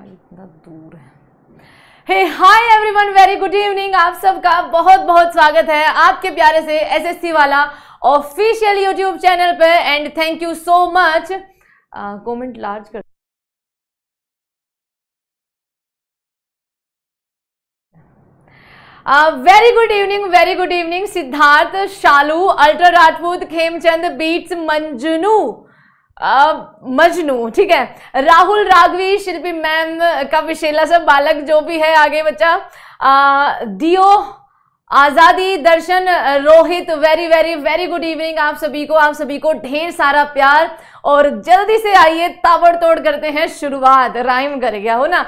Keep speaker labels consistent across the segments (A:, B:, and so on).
A: गाड़ी इतना दूर है hi everyone very good evening आप सबका बहुत बहुत स्वागत है आपके प्यारे से एसएससी वाला ऑफिशियल यूट्यूब चैनल पे and thank you so much comment लार्ज कर very good evening very good evening Siddharth Shalu ultra Rajput Khemchand beats मंजुनू मजनू ठीक है राहुल राघवी शिल्पी मैम का विशेला सब बालक जो भी है आगे बच्चा आ, दियो आज़ादी Darshan Rohit very very very good evening आप सभी को आप सभी को ढेर सारा प्यार और जल्दी से आइए ताबड़तोड़ करते हैं शुरुआत राइम कर गया हो ना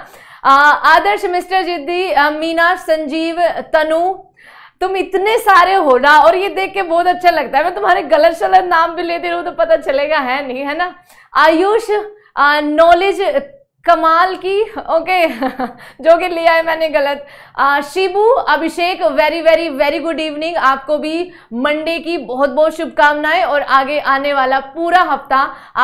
A: आदर्श मिस्टर जिद्दी मीना संजीव तनु तुम इतने सारे हो ना और ये देख के बहुत अच्छा लगता है मैं तुम्हारे गलत शलत नाम भी लेती रहूं तो पता चलेगा है नहीं है ना आयुष नॉलेज कमाल की ओके जो कि लिया है मैंने गलत Shibu Abhishek very very very good evening आपको भी मंडे की बहुत बहुत शुभकामनाएं और आगे आने वाला पूरा हफ्ता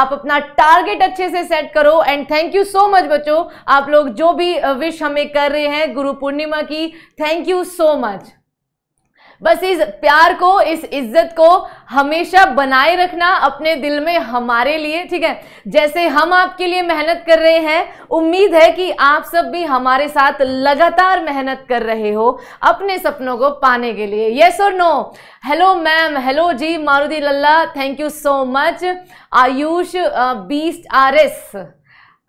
A: आप अपना टारगेट अच्छे से सेट करो and thank you so much बच्चों आप लोग जो भी विश uh, हमें कर रहे हैं गुरु पूर्णिमा की थैंक यू सो मच बस इस प्यार को इस इज्जत को हमेशा बनाए रखना अपने दिल में हमारे लिए ठीक है जैसे हम आपके लिए मेहनत कर रहे हैं उम्मीद है कि आप सब भी हमारे साथ लगातार मेहनत कर रहे हो अपने सपनों को पाने के लिए येस और नो हेलो मैम हेलो जी मारुदी लल्ला thank you so much Ayush beast R S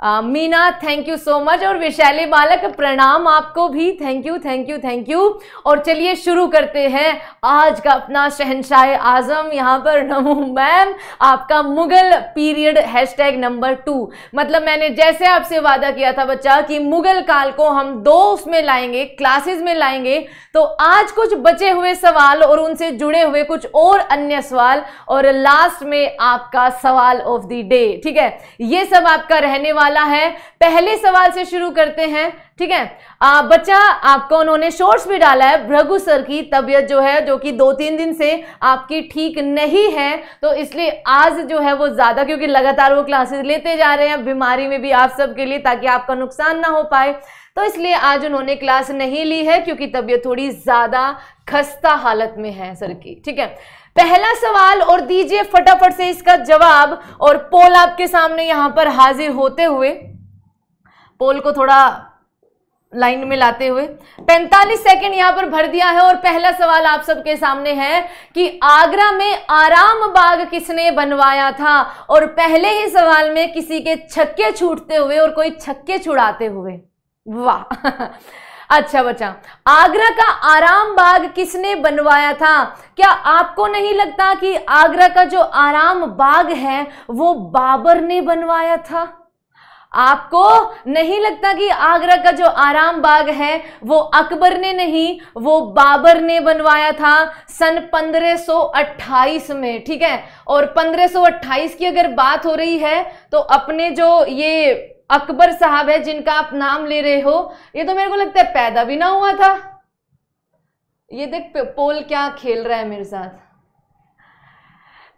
A: Meena thank you so much और विशाली बालक प्रणाम आपको भी thank you thank you thank you और चलिए शुरू करते हैं आज का अपना शहनशाह आजम यहाँ पर नमो मैम आपका Mughal period hashtag number two मतलब मैंने जैसे आपसे वादा किया था बच्चा कि मुगल काल को हम दो उसमें लाएंगे क्लासेस में लाएंगे तो आज कुछ बचे हुए सवाल और उनसे जुड़े हुए कुछ और अन्य सवाल और लास्ट में आपका सवाल ऑफ द डे ठीक है ये सब आपका रहने वाला वाला है पहले सवाल से शुरू करते हैं ठीक है आ, बच्चा आपको उन्होंने शोर्ट्स भी डाला है भ्रघु सर की तबियत जो है जो कि दो तीन दिन से आपकी ठीक नहीं है तो इसलिए आज जो है वो ज़्यादा क्योंकि लगातार वो क्लासेस लेते जा रहे हैं बीमारी में भी आप सबके लिए ताकि आपका नुकसान ना हो पाए तो इसलिए आज उन्होंने क्लास नहीं ली है क्योंकि तबियत थोड़ी ज़्यादा खस्ता हालत में है सर की ठीक है पहला सवाल और दीजिए फटाफट से इसका जवाब और पोल आपके सामने यहां पर हाजिर होते हुए पोल को थोड़ा लाइन में लाते हुए 45 सेकंड यहां पर भर दिया है और पहला सवाल आप सबके सामने है कि आगरा में आराम बाग किसने बनवाया था और पहले ही सवाल में किसी के छक्के छूटते हुए और कोई छक्के छुड़ाते हुए वाह अच्छा बच्चा आगरा का आराम बाग किसने बनवाया था क्या आपको नहीं लगता कि आगरा का जो आराम बाग है वो बाबर ने बनवाया था आपको नहीं लगता कि आगरा का जो आराम बाग है वो अकबर ने नहीं वो बाबर ने बनवाया था सन 1528 में ठीक है और 1528 की अगर बात हो रही है तो अपने जो ये अकबर साहब है जिनका आप नाम ले रहे हो ये तो मेरे को लगता है पैदा भी ना हुआ था ये देख पोल क्या खेल रहा है मेरे साथ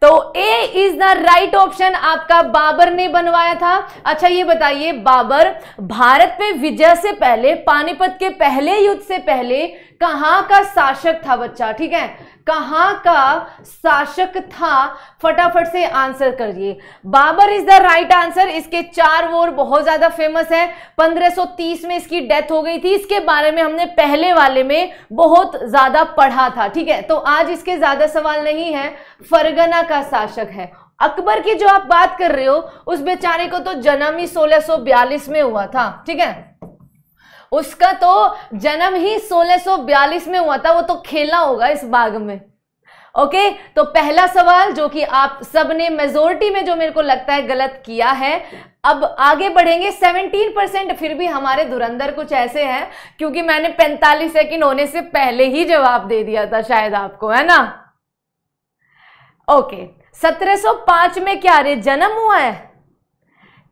A: तो A is the right option आपका बाबर ने बनवाया था अच्छा ये बताइए बाबर भारत में विजय से पहले पानीपत के पहले युद्ध से पहले कहां का शासक था बच्चा ठीक है कहा का शासक था फटाफट से आंसर करिए Babur is the right answer इसके चार वोर बहुत ज्यादा फेमस है 1530 में इसकी डेथ हो गई थी इसके बारे में हमने पहले वाले में बहुत ज्यादा पढ़ा था ठीक है तो आज इसके ज्यादा सवाल नहीं है फरगना का शासक है अकबर की जो आप बात कर रहे हो उस बेचारे को तो जन्म ही सोलह में हुआ था ठीक है उसका तो जन्म ही 1642 में हुआ था वो तो खेला होगा इस बाग में ओके तो पहला सवाल जो कि आप सब ने मेजोरिटी में जो मेरे को लगता है गलत किया है अब आगे बढ़ेंगे 17 परसेंट फिर भी हमारे धुरंधर कुछ ऐसे हैं क्योंकि मैंने 45 सेकंड होने से पहले ही जवाब दे दिया था शायद आपको है ना ओके 1705 में क्या रे जन्म हुआ है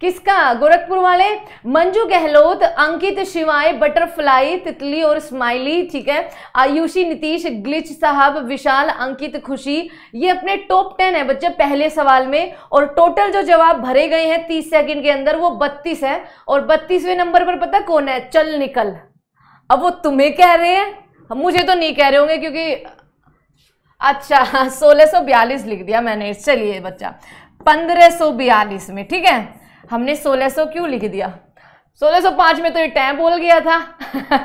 A: किसका गोरखपुर वाले मंजू गहलोत अंकित शिवाय बटरफ्लाई तितली और स्माइली ठीक है आयुषी नीतीश ग्लिच साहब विशाल अंकित खुशी ये अपने टॉप टेन है बच्चे पहले सवाल में और टोटल जो जवाब भरे गए हैं तीस सेकंड के अंदर वो बत्तीस है और बत्तीसवें नंबर पर पता कौन है चल निकल अब वो तुम्हें कह रहे हैं मुझे तो नहीं कह रहे होंगे क्योंकि अच्छा सोलह सौ बयालीस लिख दिया मैंने चलिए बच्चा पंद्रह सौ बयालीस में ठीक है हमने 1600 क्यों लिख दिया 1605 में तो ये टैम बोल गया था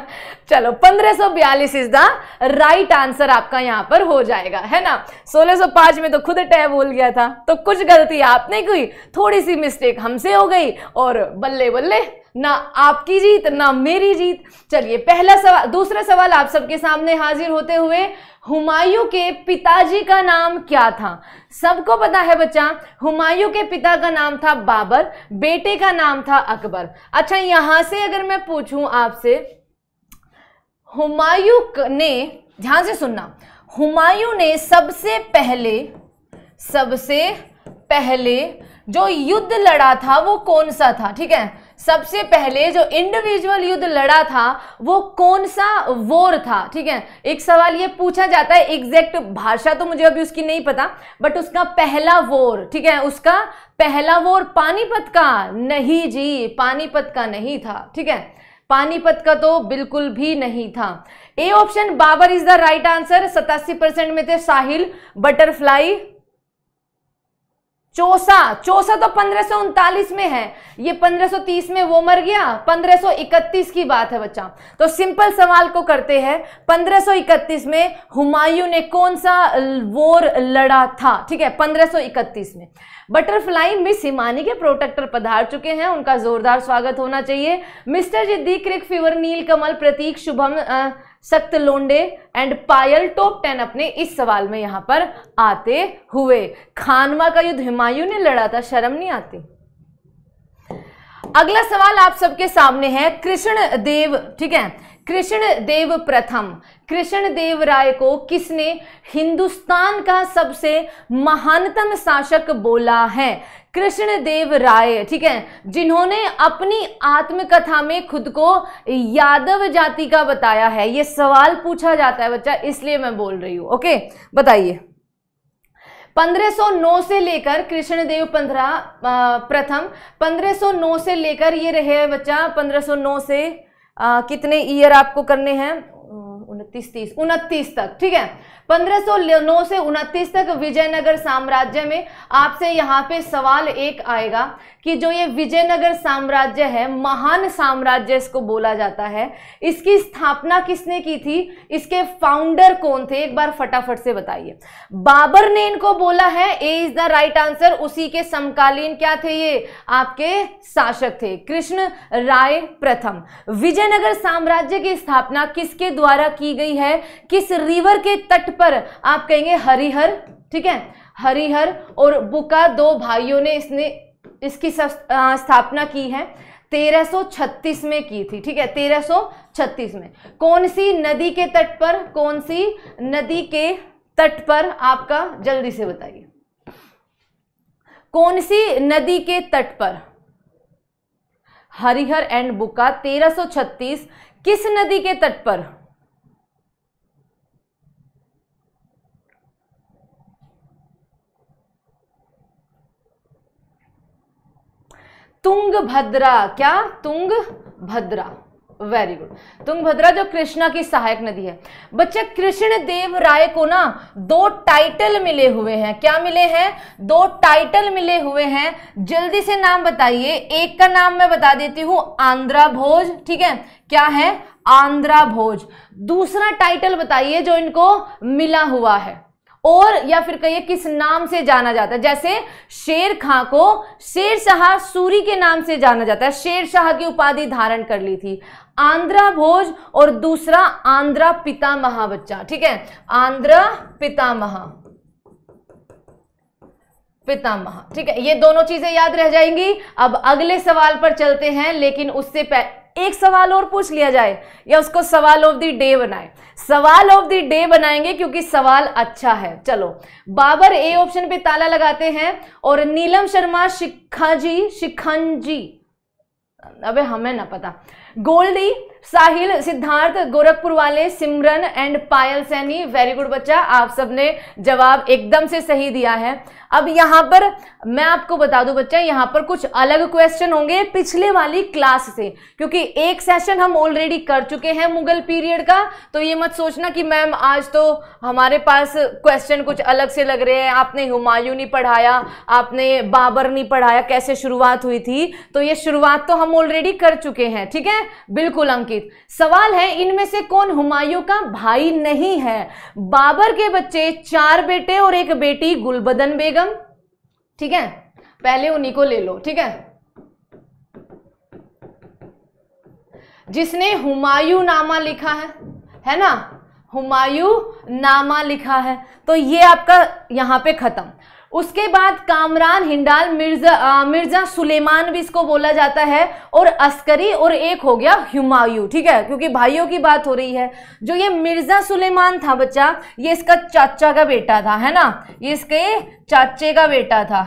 A: चलो 1542 इज द राइट आंसर आपका यहाँ पर हो जाएगा है ना 1605 में तो खुद टैम बोल गया था तो कुछ गलती आपने की थोड़ी सी मिस्टेक हमसे हो गई और बल्ले बल्ले ना आपकी जीत ना मेरी जीत चलिए पहला सवाल दूसरा सवाल आप सबके सामने हाजिर होते हुए हुमायूं के पिताजी का नाम क्या था सबको पता है बच्चा हुमायूं के पिता का नाम था बाबर बेटे का नाम था अकबर अच्छा यहां से अगर मैं पूछूं आपसे हुमायूं ने ध्यान से सुनना हुमायूं ने सबसे पहले सबसे पहले जो युद्ध लड़ा था वो कौन सा था ठीक है सबसे पहले जो इंडिविजुअल युद्ध लड़ा था वो कौन सा वोर था ठीक है एक सवाल ये पूछा जाता है एग्जैक्ट भाषा तो मुझे अभी उसकी नहीं पता बट उसका पहला वोर ठीक है उसका पहला वोर पानीपत का नहीं जी पानीपत का नहीं था ठीक है पानीपत का तो बिल्कुल भी नहीं था A option Babur is the right answer सतासी परसेंट में थे साहिल बटरफ्लाई चौसा चौसा तो पंद्रह में है ये 1530 में वो मर गया 1531 की बात है बच्चा तो सिंपल सवाल को करते हैं 1531 में हुमायूं ने कौन सा वोर लड़ा था ठीक है 1531 में बटरफ्लाई मिस हिमानी के प्रोटेक्टर पधार चुके हैं उनका जोरदार स्वागत होना चाहिए मिस्टर जी दीक्रिक फीवर नील कमल प्रतीक शुभम सख्त लोंडे एंड पायल टॉप टेन अपने इस सवाल में यहां पर आते हुए खानवा का युद्ध हिमायू ने लड़ा था शर्म नहीं आती अगला सवाल आप सबके सामने है कृष्ण देव ठीक है कृष्णदेव प्रथम कृष्णदेव राय को किसने हिंदुस्तान का सबसे महानतम शासक बोला है कृष्णदेव राय ठीक है जिन्होंने अपनी आत्मकथा में खुद को यादव जाति का बताया है ये सवाल पूछा जाता है बच्चा इसलिए मैं बोल रही हूं ओके बताइए 1509 से लेकर कृष्णदेव पंद्रह प्रथम 1509 से लेकर ये रहे बच्चा 1509 से आ, कितने ईयर आपको करने हैं उनतीस तीस उनतीस तक ठीक है 1509 से उनतीस तक विजयनगर साम्राज्य में आपसे यहाँ पे सवाल एक आएगा कि जो ये विजयनगर साम्राज्य है महान साम्राज्य इसको बोला जाता है इसकी स्थापना किसने की थी इसके फाउंडर कौन थे एक बार फटाफट से बताइए बाबर ने इनको बोला है A is the right answer उसी के समकालीन क्या थे ये आपके शासक थे कृष्ण राय प्रथम विजयनगर साम्राज्य की स्थापना किसके द्वारा की गई है किस रिवर के तट पर आप कहेंगे हरिहर ठीक है हरिहर और बुका दो भाइयों ने इसने इसकी स्थापना की है 1336 में की थी ठीक है 1336 में कौन सी नदी के तट पर कौन सी नदी के तट पर आपका जल्दी से बताइए कौन सी नदी के तट पर हरिहर एंड बुका 1336 किस नदी के तट पर तुंग भद्रा क्या तुंग भद्रा वेरी गुड तुंग भद्रा जो कृष्णा की सहायक नदी है बच्चे कृष्ण देव राय को ना दो टाइटल मिले हुए हैं क्या मिले हैं दो टाइटल मिले हुए हैं जल्दी से नाम बताइए एक का नाम मैं बता देती हूं आंध्रा भोज ठीक है क्या है आंध्रा भोज दूसरा टाइटल बताइए जो इनको मिला हुआ है और या फिर कहिए किस नाम से जाना जाता है जैसे शेर खां को शेर शाह सूरी के नाम से जाना जाता है शेर शाह की उपाधि धारण कर ली थी आंध्रा भोज और दूसरा आंध्रा महा बच्चा ठीक है आंध्रा पितामह पितामह ठीक है ये दोनों चीजें याद रह जाएंगी अब अगले सवाल पर चलते हैं लेकिन उससे एक सवाल और पूछ लिया जाए या उसको सवाल ऑफ द डे बनाए सवाल ऑफ द डे बनाएंगे क्योंकि सवाल अच्छा है चलो बाबर ए ऑप्शन पे ताला लगाते हैं और नीलम शर्मा शिखा जी शिखन जी अबे हमें ना पता गोल्डी साहिल सिद्धार्थ गोरखपुर वाले Simran and Payal Saini very good बच्चा आप सबने जवाब एकदम से सही दिया है अब यहाँ पर मैं आपको बता दूं बच्चा यहाँ पर कुछ अलग क्वेश्चन होंगे पिछले वाली क्लास से क्योंकि एक सेशन हम ऑलरेडी कर चुके हैं मुगल पीरियड का तो ये मत सोचना कि मैम आज तो हमारे पास क्वेश्चन कुछ अलग से लग रहे हैं आपने हुमायूं नहीं पढ़ाया आपने बाबर नहीं पढ़ाया कैसे शुरुआत हुई थी तो ये शुरुआत तो हम ऑलरेडी कर चुके हैं ठीक है बिल्कुल अंकित गीत सवाल है इनमें से कौन हुमायूं का भाई नहीं है बाबर के बच्चे चार बेटे और एक बेटी गुलबदन बेगम ठीक है पहले उन्हीं को ले लो ठीक है जिसने हुमायूं नामा लिखा है है ना हुमायूं नामा लिखा है तो ये आपका यहां पे खत्म उसके बाद कामरान हिंडाल मिर्जा आ, मिर्जा सुलेमान भी इसको बोला जाता है और अस्करी और एक हो गया हुमायूं ठीक है क्योंकि भाइयों की बात हो रही है जो ये मिर्जा सुलेमान था बच्चा ये इसका चाचा का बेटा था है ना ये इसके चाचे का बेटा था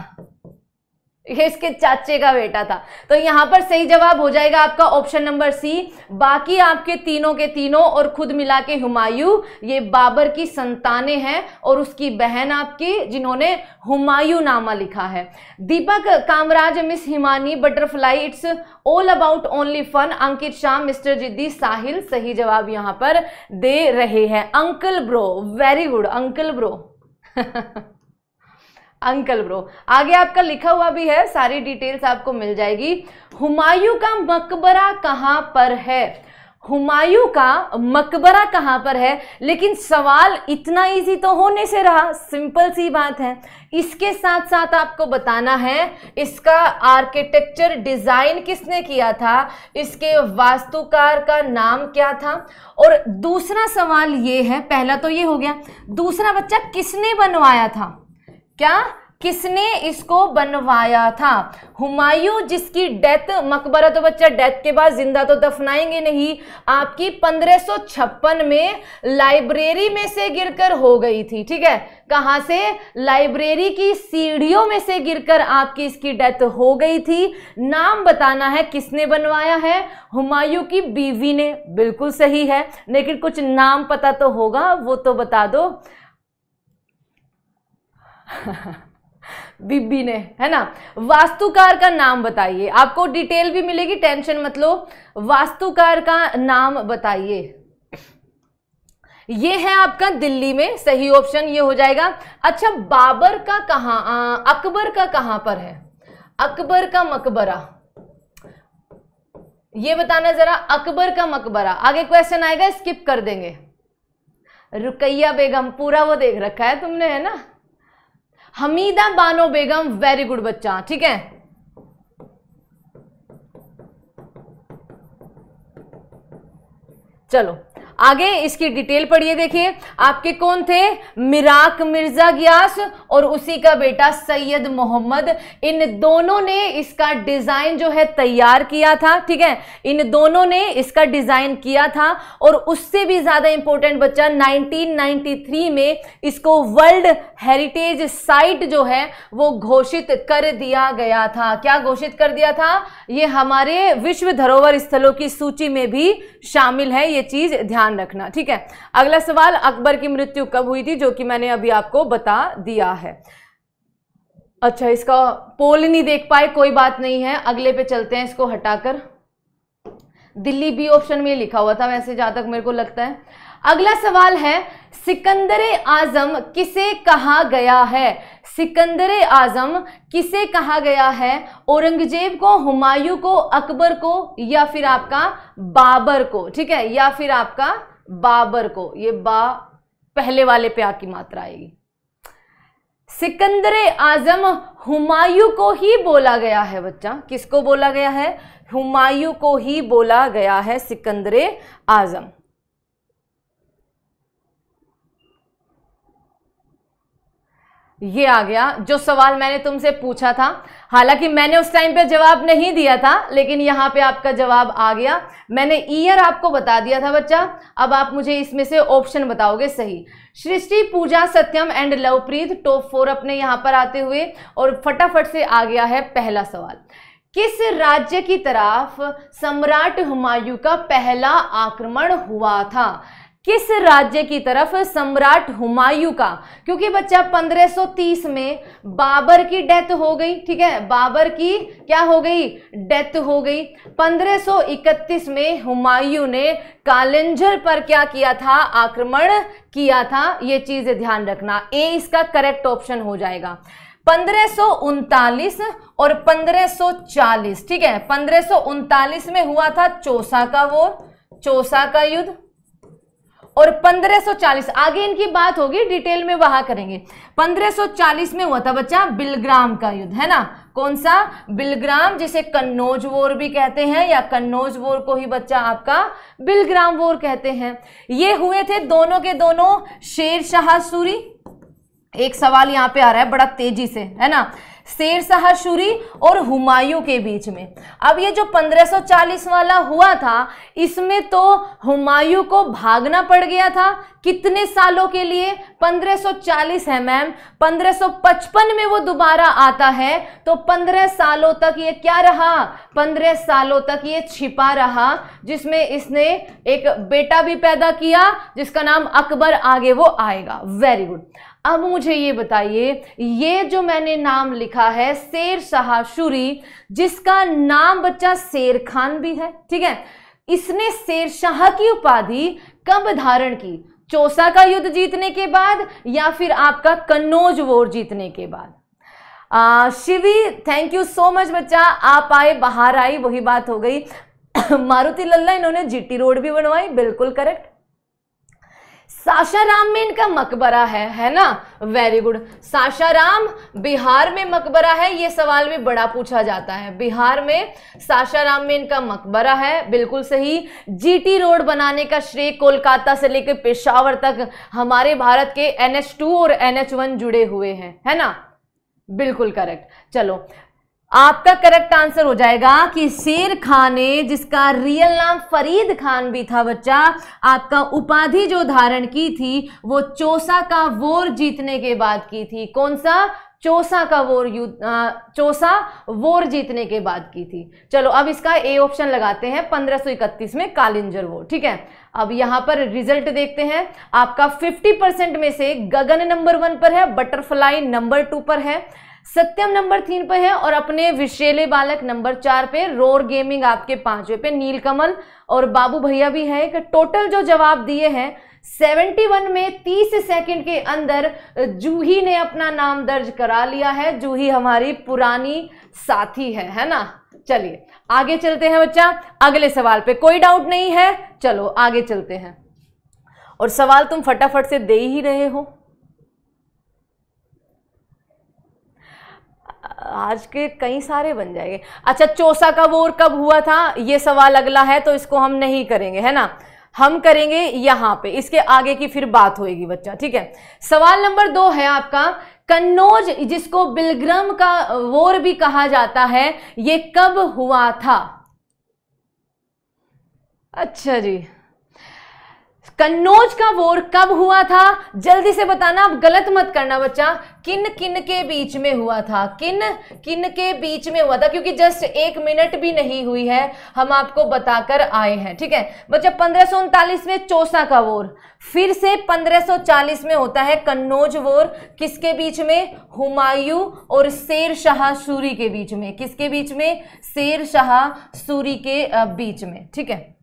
A: ये इसके चाचे का बेटा था तो यहाँ पर सही जवाब हो जाएगा आपका ऑप्शन नंबर सी बाकी आपके तीनों के तीनों और खुद मिला के हुमायूं ये बाबर की संताने हैं और उसकी बहन आपकी जिन्होंने हुमायूं नामा लिखा है Deepak Kamraj miss Himani butterfly it's all about only fun Ankit Shah mister जिद्दी साहिल सही जवाब यहां पर दे रहे हैं uncle bro very good uncle bro uncle bro आगे आपका लिखा हुआ भी है सारी डिटेल्स आपको मिल जाएगी हुमायूं का मकबरा कहाँ पर है हुमायूं का मकबरा कहाँ पर है लेकिन सवाल इतना इजी तो होने से रहा सिंपल सी बात है इसके साथ साथ आपको बताना है इसका आर्किटेक्चर डिज़ाइन किसने किया था इसके वास्तुकार का नाम क्या था और दूसरा सवाल ये है पहला तो ये हो गया दूसरा बच्चा किसने बनवाया था क्या किसने इसको बनवाया था हुमायूं जिसकी डेथ मकबरा तो बच्चा डेथ के बाद जिंदा तो दफनाएंगे नहीं आपकी 1556 में लाइब्रेरी में से गिरकर हो गई थी ठीक है कहाँ से लाइब्रेरी की सीढ़ियों में से गिरकर आपकी इसकी डेथ हो गई थी नाम बताना है किसने बनवाया है हुमायूं की बीवी ने बिल्कुल सही है लेकिन कुछ नाम पता तो होगा वो तो बता दो बीबी ने है ना वास्तुकार का नाम बताइए आपको डिटेल भी मिलेगी टेंशन मत लो वास्तुकार का नाम बताइए ये है आपका दिल्ली में सही ऑप्शन ये हो जाएगा अच्छा बाबर का कहा अकबर का कहां पर है अकबर का मकबरा ये बताना जरा अकबर का मकबरा आगे क्वेश्चन आएगा स्किप कर देंगे रुकैया बेगम पूरा वो देख रखा है तुमने है ना हमीदा बानो बेगम वेरी गुड बच्चा ठीक है चलो आगे इसकी डिटेल पढ़िए देखिए आपके कौन थे मिराक मिर्जा गियास और उसी का बेटा सैयद मोहम्मद इन दोनों ने इसका डिजाइन जो है तैयार किया था ठीक है इन दोनों ने इसका डिजाइन किया था और उससे भी ज्यादा इंपॉर्टेंट बच्चा 1993 में इसको वर्ल्ड हेरिटेज साइट जो है वो घोषित कर दिया गया था क्या घोषित कर दिया था ये हमारे विश्व धरोहर स्थलों की सूची में भी शामिल है ये चीज ध्यान ध्यान रखना ठीक है अगला सवाल अकबर की मृत्यु कब हुई थी जो कि मैंने अभी आपको बता दिया है अच्छा इसका पोल नहीं देख पाए कोई बात नहीं है अगले पे चलते हैं इसको हटाकर दिल्ली बी ऑप्शन में लिखा हुआ था वैसे जहां तक मेरे को लगता है अगला सवाल है सिकंदर आजम किसे कहा गया है सिकंदर आजम किसे कहा गया है औरंगजेब को हुमायूं को अकबर को या फिर आपका बाबर को ठीक है या फिर आपका बाबर को ये बा पहले वाले पे आपकी की मात्रा आएगी सिकंदर आजम हुमायूं को ही बोला गया है बच्चा किसको बोला गया है हुमायूं को ही बोला गया है सिकंदर आजम ये आ गया जो सवाल मैंने तुमसे पूछा था हालांकि मैंने उस टाइम पे जवाब नहीं दिया था लेकिन यहाँ पे आपका जवाब आ गया मैंने ईयर आपको बता दिया था बच्चा अब आप मुझे इसमें से ऑप्शन बताओगे सही Srishti Pooja Satyam and Lovepreet top four अपने यहाँ पर आते हुए और फटाफट से आ गया है पहला सवाल किस राज्य की तरफ सम्राट हुमायूं का पहला आक्रमण हुआ था किस राज्य की तरफ सम्राट हुमायूं का क्योंकि बच्चा 1530 में बाबर की डेथ हो गई ठीक है बाबर की क्या हो गई डेथ हो गई 1531 में हुमायूं ने कालिंजर पर क्या किया था आक्रमण किया था ये चीज ध्यान रखना ए इसका करेक्ट ऑप्शन हो जाएगा पंद्रह और 1540 ठीक है पंद्रह में हुआ था चौसा का वो चौसा का युद्ध और 1540 आगे इनकी बात होगी डिटेल में वहां करेंगे 1540 में हुआ था बच्चा बिलग्राम का युद्ध है ना कौन सा बिलग्राम जिसे कन्नौज वोर भी कहते हैं या कन्नौज वोर को ही बच्चा आपका बिलग्राम वोर कहते हैं ये हुए थे दोनों के दोनों शेर शाह सूरी एक सवाल यहां पे आ रहा है बड़ा तेजी से है ना शेर शाह और हुमायूं के बीच में अब ये जो 1540 वाला हुआ था इसमें तो हुमायूं को भागना पड़ गया था कितने सालों के लिए 1540 है मैम 1555 में वो दोबारा आता है तो 15 सालों तक ये क्या रहा 15 सालों तक ये छिपा रहा जिसमें इसने एक बेटा भी पैदा किया जिसका नाम अकबर आगे वो आएगा वेरी गुड अब मुझे ये बताइए ये जो मैंने नाम लिखा है शेर शाह शुरी जिसका नाम बच्चा शेर खान भी है ठीक है इसने शेर शाह की उपाधि कब धारण की चौसा का युद्ध जीतने के बाद या फिर आपका कन्नौज वोर जीतने के बाद Shivi thank you so much बच्चा आप आए बाहर आई वही बात हो गई मारुति लल्ला इन्होंने जीटी रोड भी बनवाई बिल्कुल करेक्ट राम में इनका मकबरा है है ना वेरी गुड राम बिहार में मकबरा है ये सवाल भी बड़ा पूछा जाता है बिहार में सासाराम में इनका मकबरा है बिल्कुल सही जीटी रोड बनाने का श्रेय कोलकाता से लेकर पेशावर तक हमारे भारत के एनएच टू और एनएच वन जुड़े हुए हैं है ना बिल्कुल करेक्ट चलो आपका करेक्ट आंसर हो जाएगा कि शेर खान ने जिसका रियल नाम फरीद खान भी था बच्चा आपका उपाधि जो धारण की थी वो चौसा का वोर जीतने के बाद की थी कौन सा चौसा का वोर युद्ध चौसा वोर जीतने के बाद की थी चलो अब इसका ए ऑप्शन लगाते हैं 1531 में कालिंजर वोर ठीक है अब यहाँ पर रिजल्ट देखते हैं आपका 50 परसेंट में से गगन नंबर वन पर है बटरफ्लाई नंबर टू पर है सत्यम नंबर तीन पे है और अपने विशेले बालक नंबर चार पे रोर गेमिंग आपके पांचवे पे नीलकमल और बाबू भैया भी है कि टोटल जो जवाब दिए हैं 71 में 30 सेकंड के अंदर जूही ने अपना नाम दर्ज करा लिया है जूही हमारी पुरानी साथी है है ना चलिए आगे चलते हैं बच्चा अगले सवाल पे कोई डाउट नहीं है चलो आगे चलते हैं और सवाल तुम फटाफट से दे ही रहे हो आज के कई सारे बन जाएंगे अच्छा चौसा का वोर कब हुआ था ये सवाल अगला है तो इसको हम नहीं करेंगे है ना हम करेंगे यहां पे इसके आगे की फिर बात होएगी बच्चा ठीक है सवाल नंबर दो है आपका कन्नौज जिसको बिलग्रम का वोर भी कहा जाता है ये कब हुआ था अच्छा जी कन्नौज का वोर कब हुआ था जल्दी से बताना आप गलत मत करना बच्चा किन किन के बीच में हुआ था किन किन के बीच में हुआ था क्योंकि जस्ट एक मिनट भी नहीं हुई है हम आपको बताकर आए हैं ठीक है बच्चा पंद्रह में चौसा का वोर फिर से 1540 में होता है कन्नौज वोर किसके बीच में हुमायूं और शेर शाह सूरी के बीच में किसके बीच में शेर शाह सूरी के बीच में ठीक है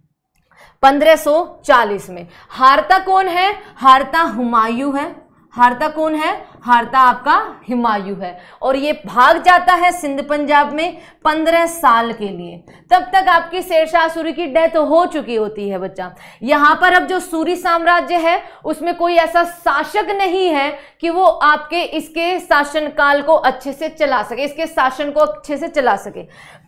A: 1540 में हारता कौन है हारता हुमायूं है हारता कौन है हारता आपका हिमायु है और ये भाग जाता है सिंध पंजाब में पंद्रह साल के लिए तब तक आपकी शेरशाह सूरी की डेथ हो चुकी होती है बच्चा यहाँ पर अब जो सूरी साम्राज्य है उसमें कोई ऐसा शासक नहीं है कि वो आपके इसके शासनकाल को अच्छे से चला सके इसके शासन को अच्छे से चला सके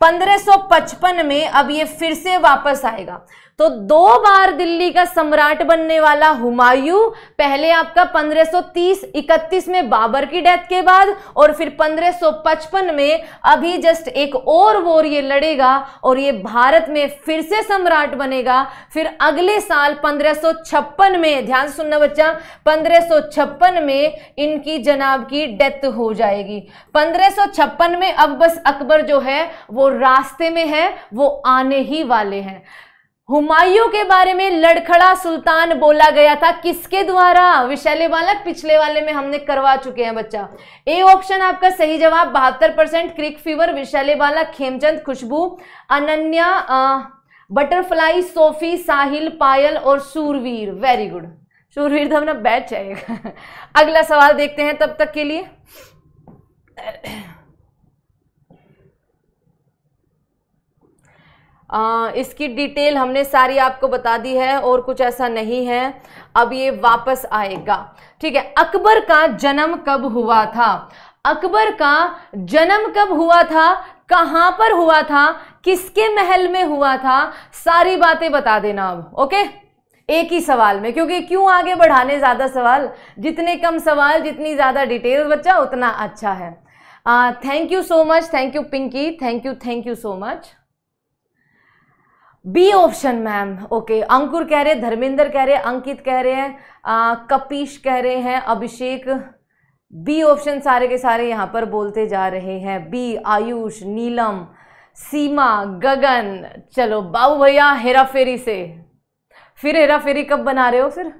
A: 1555 में अब ये फिर से वापस आएगा तो दो बार दिल्ली का सम्राट बनने वाला हुमायूं पहले आपका 1530 31 में बाबर की डेथ के बाद और फिर 1555 में अभी जस्ट एक और वॉर ये लड़ेगा और ये भारत में फिर से सम्राट बनेगा फिर अगले साल 1556 में ध्यान सुनना बच्चा 1556 में इनकी जनाब की डेथ हो जाएगी 1556 में अब बस अकबर जो है वो रास्ते में है वो आने ही वाले हैं हुमायूं के बारे में लड़खड़ा सुल्तान बोला गया था किसके द्वारा विशैले बालक पिछले वाले में हमने करवा चुके हैं बच्चा ए ऑप्शन आपका सही जवाब बहत्तर परसेंट क्रिक फीवर विशैले बालक खेमचंद खुशबू अनन्या बटरफ्लाई सोफी साहिल पायल और सूरवीर वेरी गुड सूरवीर तो अपना बैठ जाएगा अगला सवाल देखते हैं तब तक के लिए आ, इसकी डिटेल हमने सारी आपको बता दी है और कुछ ऐसा नहीं है अब ये वापस आएगा ठीक है अकबर का जन्म कब हुआ था अकबर का जन्म कब हुआ था कहाँ पर हुआ था किसके महल में हुआ था सारी बातें बता देना अब ओके एक ही सवाल में क्योंकि क्यों आगे बढ़ाने ज़्यादा सवाल जितने कम सवाल जितनी ज़्यादा डिटेल बच्चा उतना अच्छा है thank you so much thank you Pinky thank you thank you so much B option ma'am okay Ankur कह रहे धर्मेंद्र कह रहे हैं अंकित कह रहे हैं कपीश कह रहे हैं अभिषेक बी ऑप्शन सारे के सारे यहाँ पर बोलते जा रहे हैं बी आयुष नीलम सीमा गगन चलो बाबू भैया हेरा फेरी से फिर हेरा फेरी कब बना रहे हो फिर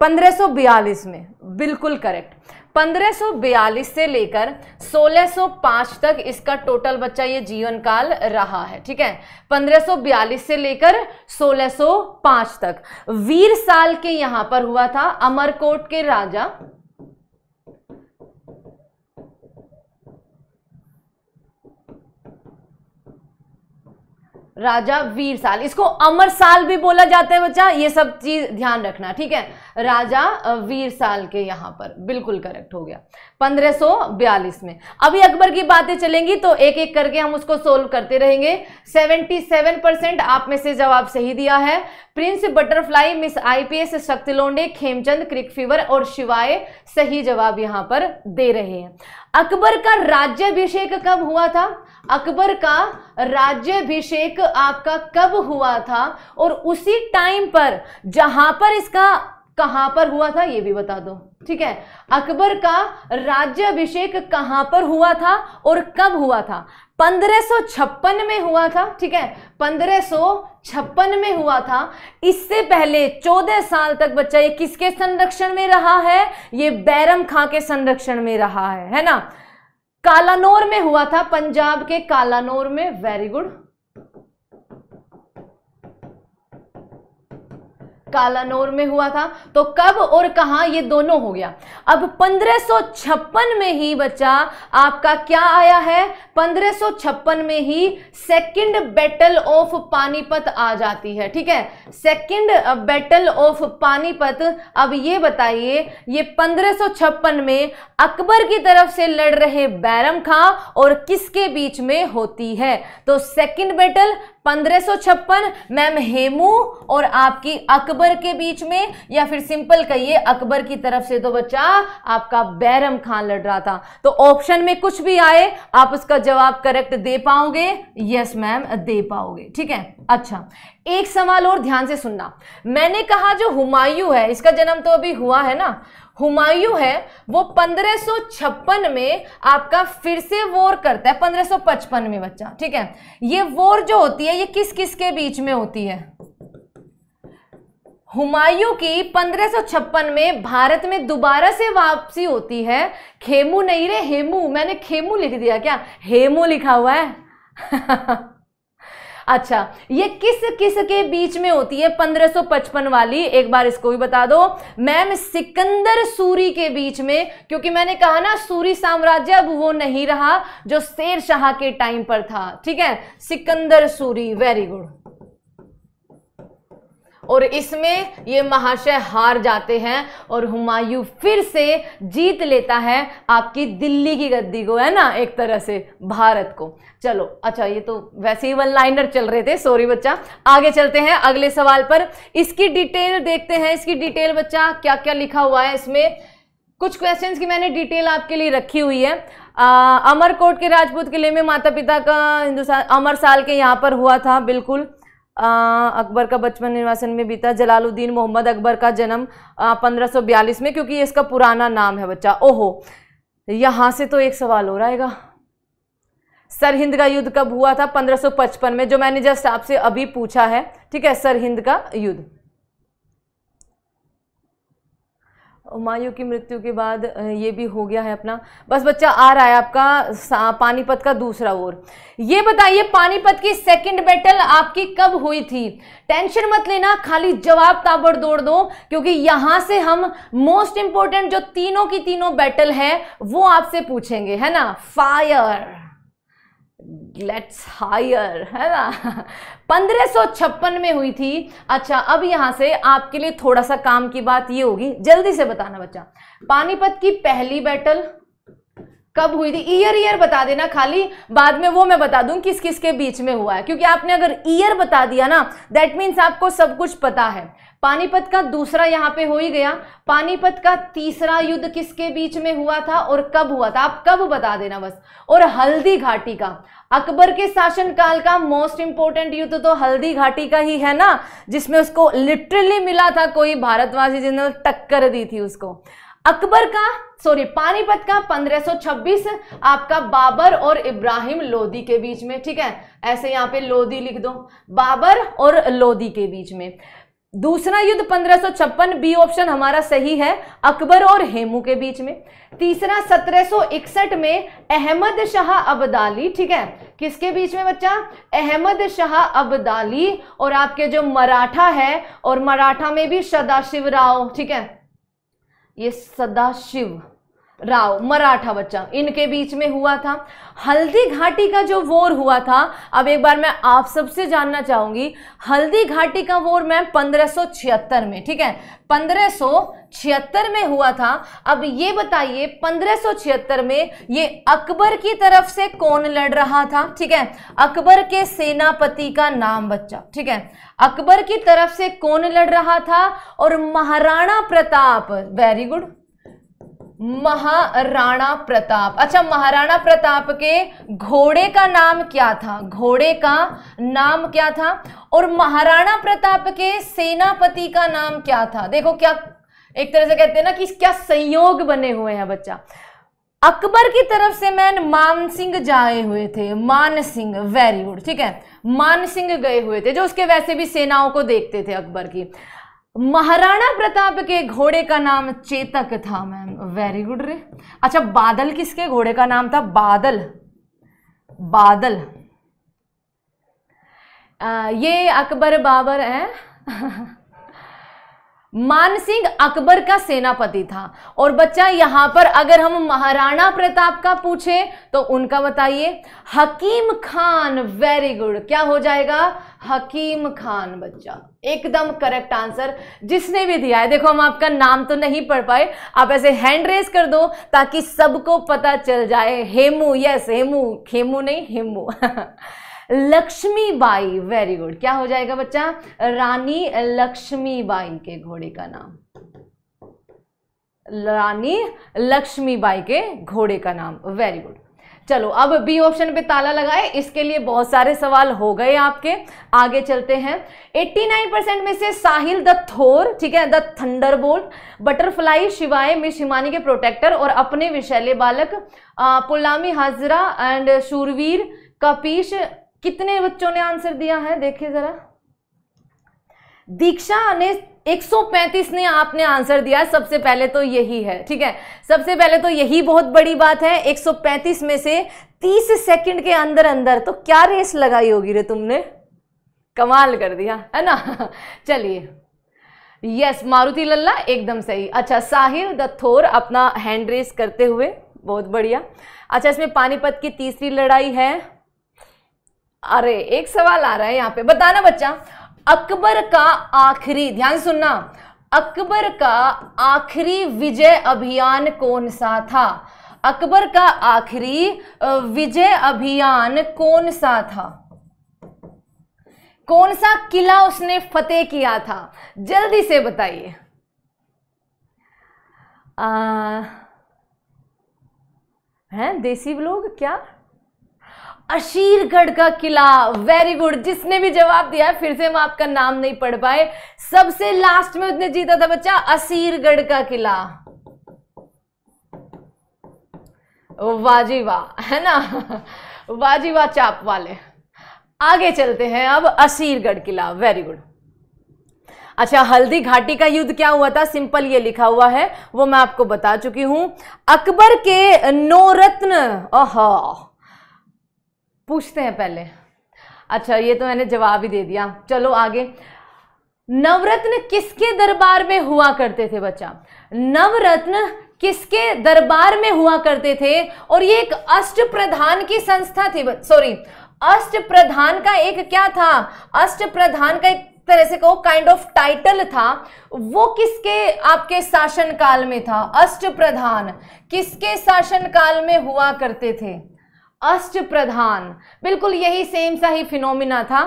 A: पंद्रह सौ बयालीस में बिल्कुल करेक्ट 1542 से लेकर 1605 तक इसका टोटल बच्चा ये जीवन काल रहा है ठीक है 1542 से लेकर 1605 तक वीर साल के यहां पर हुआ था अमरकोट के राजा राजा वीर साल इसको अमर साल भी बोला जाता है बच्चा ये सब चीज ध्यान रखना ठीक है राजा वीर साल के यहां पर बिल्कुल करेक्ट हो गया 1542 में अभी अकबर की बातें चलेंगी तो एक एक करके हम उसको सोल्व करते रहेंगे 77 परसेंट आप में से जवाब सही दिया है प्रिंस बटरफ्लाई मिस आईपीएस शक्ति लोंडे खेमचंद क्रिक फीवर और शिवाय सही जवाब यहां पर दे रहे हैं अकबर का राज्यभिषेक कब हुआ था अकबर का राज्यभिषेक आपका कब हुआ था और उसी टाइम पर जहां पर इसका कहां पर हुआ था ये भी बता दो ठीक है अकबर का राज्य अभिषेक कहां पर हुआ था और कब हुआ था 1556 में हुआ था ठीक है 1556 में हुआ था इससे पहले 14 साल तक बच्चा ये किसके संरक्षण में रहा है ये बैरम खां के संरक्षण में रहा है है ना कालानोर में हुआ था पंजाब के कालानोर में वेरी गुड कालानोर में हुआ था तो कब और कहा ये दोनों हो गया अब 1556 में ही बच्चा आपका क्या आया है 1556 में ही सेकंड बैटल ऑफ पानीपत आ जाती है ठीक है सेकंड बैटल ऑफ पानीपत अब ये बताइए ये 1556 में अकबर की तरफ से लड़ रहे बैरम खां और किसके बीच में होती है तो सेकंड बैटल 1556 मैम हेमू और आपकी अकबर अकबर के बीच में या फिर सिंपल कहिए अकबर की तरफ से तो बच्चा आपका बैरम खान लड़ रहा था तो ऑप्शन में कुछ भी आए आप उसका जवाब करेक्ट दे पाओगे यस मैम दे पाओगे ठीक है अच्छा एक सवाल और ध्यान से सुनना मैंने कहा जो हुमायूं है इसका जन्म तो अभी हुआ है ना हुमायूं है वो 1556 में आपका फिर से वॉर करता है 1555 में बच्चा ठीक है ये वॉर जो होती है ये किस किस के बीच में होती है हुमायूं की पंद्रह में भारत में दोबारा से वापसी होती है खेमू नहीं रे हेमू मैंने खेमू लिख दिया क्या हेमू लिखा हुआ है अच्छा ये किस किस के बीच में होती है 1555 वाली एक बार इसको भी बता दो मैम सिकंदर सूरी के बीच में क्योंकि मैंने कहा ना सूरी साम्राज्य अब वो नहीं रहा जो शेर शाह के टाइम पर था ठीक है सिकंदर सूरी वेरी गुड और इसमें ये महाशय हार जाते हैं और हुमायूं फिर से जीत लेता है आपकी दिल्ली की गद्दी को है ना एक तरह से भारत को चलो अच्छा ये तो वैसे ही वन लाइनर चल रहे थे सॉरी बच्चा आगे चलते हैं अगले सवाल पर इसकी डिटेल देखते हैं इसकी डिटेल बच्चा क्या क्या लिखा हुआ है इसमें कुछ क्वेश्चंस की मैंने डिटेल आपके लिए रखी हुई है अमरकोट के राजपूत किले में माता पिता का हिंदुस्तान अमर साल के यहाँ पर हुआ था बिल्कुल अकबर का बचपन निर्वासन में बीता जलालुद्दीन मोहम्मद अकबर का जन्म पंद्रह में क्योंकि इसका पुराना नाम है बच्चा ओहो यहाँ से तो एक सवाल हो रहेगा सरहिंद का युद्ध कब हुआ था 1555 में जो मैंने जस्ट आपसे अभी पूछा है ठीक है सरहिंद का युद्ध हुमायूं की मृत्यु के बाद ये भी हो गया है अपना बस बच्चा आ रहा है आपका पानीपत का दूसरा ओर ये बताइए पानीपत की सेकंड बैटल आपकी कब हुई थी टेंशन मत लेना खाली जवाब ताबड़ दौड़ दो क्योंकि यहां से हम मोस्ट इंपॉर्टेंट जो तीनों की तीनों बैटल है वो आपसे पूछेंगे है ना फायर लेट्स हायर है ना पंद्रह में हुई थी अच्छा अब यहां से आपके लिए थोड़ा सा काम की बात ये होगी जल्दी से बताना बच्चा पानीपत की पहली बैटल कब हुई थी ईयर ईयर बता देना खाली बाद में वो मैं बता दूं किस किस के बीच में हुआ है क्योंकि आपने अगर ईयर बता दिया ना दैट मीन्स आपको सब कुछ पता है पानीपत का दूसरा यहाँ पे हो ही गया पानीपत का तीसरा युद्ध किसके बीच में हुआ था और कब हुआ था आप कब बता देना बस और हल्दी घाटी का अकबर के शासनकाल का मोस्ट इंपोर्टेंट युद्ध तो हल्दी घाटी का ही है ना जिसमें उसको लिटरली मिला था कोई भारतवासी जिन्होंने टक्कर दी थी उसको अकबर का सॉरी पानीपत का 1526 आपका बाबर और इब्राहिम लोदी के बीच में ठीक है ऐसे यहां पे लोदी लिख दो बाबर और लोदी के बीच में दूसरा युद्ध 1556 बी ऑप्शन हमारा सही है अकबर और हेमू के बीच में तीसरा 1761 में अहमद शाह अबदाली ठीक है किसके बीच में बच्चा अहमद शाह अबदाली और आपके जो मराठा है और मराठा में भी सदाशिव राव ठीक है ये सदाशिव राव मराठा बच्चा इनके बीच में हुआ था हल्दी घाटी का जो वोर हुआ था अब एक बार मैं आप सबसे जानना चाहूंगी हल्दी घाटी का वोर मैम 1576 में ठीक है 1576 में हुआ था अब ये बताइए 1576 में ये अकबर की तरफ से कौन लड़ रहा था ठीक है अकबर के सेनापति का नाम बच्चा ठीक है अकबर की तरफ से कौन लड़ रहा था और महाराणा प्रताप वेरी गुड महाराणा प्रताप अच्छा महाराणा प्रताप के घोड़े का नाम क्या था घोड़े का नाम क्या था और महाराणा प्रताप के सेनापति का नाम क्या था देखो क्या एक तरह से कहते हैं ना कि क्या संयोग बने हुए हैं बच्चा अकबर की तरफ से मैन मान सिंह जाए हुए थे मान सिंह वेरी गुड ठीक है मान सिंह गए हुए थे जो उसके वैसे भी सेनाओं को देखते थे अकबर की महाराणा प्रताप के घोड़े का नाम चेतक था मैम वेरी गुड रे अच्छा बादल किसके घोड़े का नाम था बादल बादल आ, ये अकबर बाबर है मानसिंह अकबर का सेनापति था और बच्चा यहां पर अगर हम महाराणा प्रताप का पूछें तो उनका बताइए हकीम खान वेरी गुड क्या हो जाएगा हकीम खान बच्चा एकदम करेक्ट आंसर जिसने भी दिया है देखो हम आपका नाम तो नहीं पढ़ पाए आप ऐसे हैंड रेस कर दो ताकि सबको पता चल जाए हेमू यस हेमू खेमू नहीं हेमू लक्ष्मी बाई वेरी गुड क्या हो जाएगा बच्चा रानी लक्ष्मी बाई के घोड़े का नाम रानी लक्ष्मी बाई के घोड़े का नाम वेरी गुड चलो अब बी ऑप्शन पे ताला लगाए इसके लिए बहुत सारे सवाल हो गए आपके आगे चलते हैं 89 परसेंट में से साहिल द थोर ठीक है द थंडरबोल्ट बटरफ्लाई शिवाय मिस हिमानी के प्रोटेक्टर और अपने विशैले बालक पुलामी हाजरा एंड शूरवीर कपीश कितने बच्चों ने आंसर दिया है देखिए ज़रा दीक्षा ने 135 ने आपने आंसर दिया सबसे पहले तो यही है ठीक है सबसे पहले तो यही बहुत बड़ी बात है 135 में से 30 सेकंड के अंदर अंदर तो क्या रेस लगाई होगी रे तुमने कमाल कर दिया है ना चलिए यस मारुति लल्ला एकदम सही अच्छा साहिर दत्थोर अपना हैंड रेस करते हुए बहुत बढ़िया अच्छा इसमें पानीपत की तीसरी लड़ाई है अरे एक सवाल आ रहा है यहाँ पे बताना बच्चा अकबर का आखिरी ध्यान सुनना अकबर का आखिरी विजय अभियान कौन सा था अकबर का आखिरी विजय अभियान कौन सा था कौन सा किला उसने फतेह किया था जल्दी से बताइए हैं देसी लोग क्या अशीरगढ़ का किला वेरी गुड जिसने भी जवाब दिया है फिर से हम आपका नाम नहीं पढ़ पाए सबसे लास्ट में उसने जीता था बच्चा असीरगढ़ का किला वाजीवा है ना वाजीवा चाप वाले आगे चलते हैं अब असीरगढ़ किला वेरी गुड अच्छा हल्दी घाटी का युद्ध क्या हुआ था सिंपल ये लिखा हुआ है वो मैं आपको बता चुकी हूं अकबर के रत्न ओह पूछते हैं पहले अच्छा ये तो मैंने जवाब ही दे दिया चलो आगे नवरत्न किसके दरबार में हुआ करते थे बच्चा नवरत्न किसके दरबार में हुआ करते थे और ये एक अष्ट प्रधान की संस्था थी सॉरी अष्ट प्रधान का एक क्या था अष्ट प्रधान का एक तरह से कहो काइंड ऑफ टाइटल था वो किसके आपके शासन काल में था अष्ट प्रधान किसके शासन काल में हुआ करते थे अष्ट प्रधान बिल्कुल यही सेम सा ही फिनोमिना था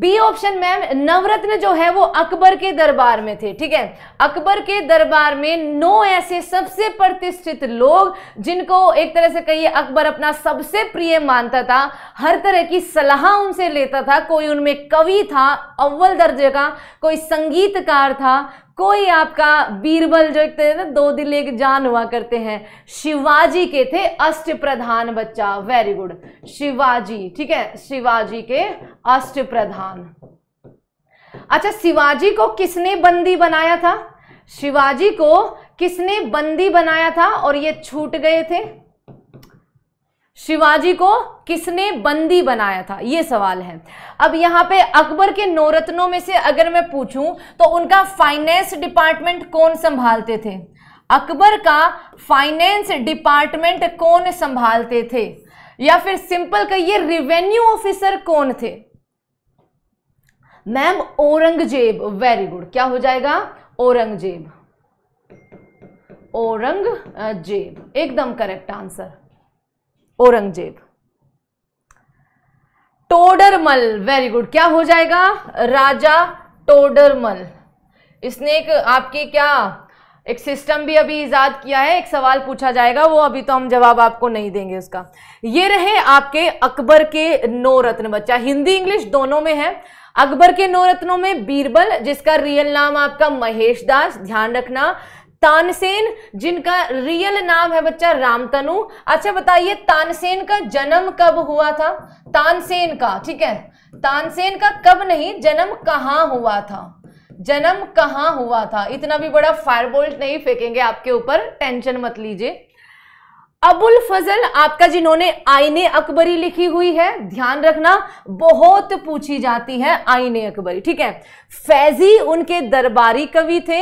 A: बी ऑप्शन मैम नवरत्न जो है वो अकबर के दरबार में थे ठीक है अकबर के दरबार में नौ ऐसे सबसे प्रतिष्ठित लोग जिनको एक तरह से कहिए अकबर अपना सबसे प्रिय मानता था हर तरह की सलाह उनसे लेता था कोई उनमें कवि था अव्वल दर्जे का कोई संगीतकार था कोई आपका बीरबल जो एक ना दो दिल एक जान हुआ करते हैं शिवाजी के थे अष्ट प्रधान बच्चा वेरी गुड शिवाजी ठीक है शिवाजी के अष्ट प्रधान अच्छा शिवाजी को किसने बंदी बनाया था शिवाजी को किसने बंदी बनाया था और ये छूट गए थे शिवाजी को किसने बंदी बनाया था ये सवाल है अब यहाँ पे अकबर के नौरत्नों में से अगर मैं पूछूं तो उनका फाइनेंस डिपार्टमेंट कौन संभालते थे अकबर का फाइनेंस डिपार्टमेंट कौन संभालते थे या फिर सिंपल कहिए रिवेन्यू ऑफिसर कौन थे मैम औरंगजेब वेरी गुड क्या हो जाएगा औरंगजेब औरंगजेब एकदम correct answer Aurangzeb Todarmal very good क्या हो जाएगा राजा टोडरमल इसने एक आपके क्या एक सिस्टम भी अभी ईजाद किया है एक सवाल पूछा जाएगा वो अभी तो हम जवाब आपको नहीं देंगे उसका ये रहे आपके अकबर के नौ रत्न बच्चा हिंदी इंग्लिश दोनों में है अकबर के नौ रत्नों में बीरबल जिसका रियल नाम आपका महेश दास ध्यान रखना तानसेन जिनका रियल नाम है बच्चा रामतनु अच्छा बताइए तानसेन का जन्म कब हुआ था तानसेन का ठीक है तानसेन का कब नहीं जन्म कहाँ हुआ था जन्म कहाँ हुआ था इतना भी बड़ा फायरबोल्ट नहीं फेंकेंगे आपके ऊपर टेंशन मत लीजिए अबुल फजल आपका जिन्होंने आईने अकबरी लिखी हुई है ध्यान रखना बहुत पूछी जाती है आईने अकबरी ठीक है फैजी उनके दरबारी कवि थे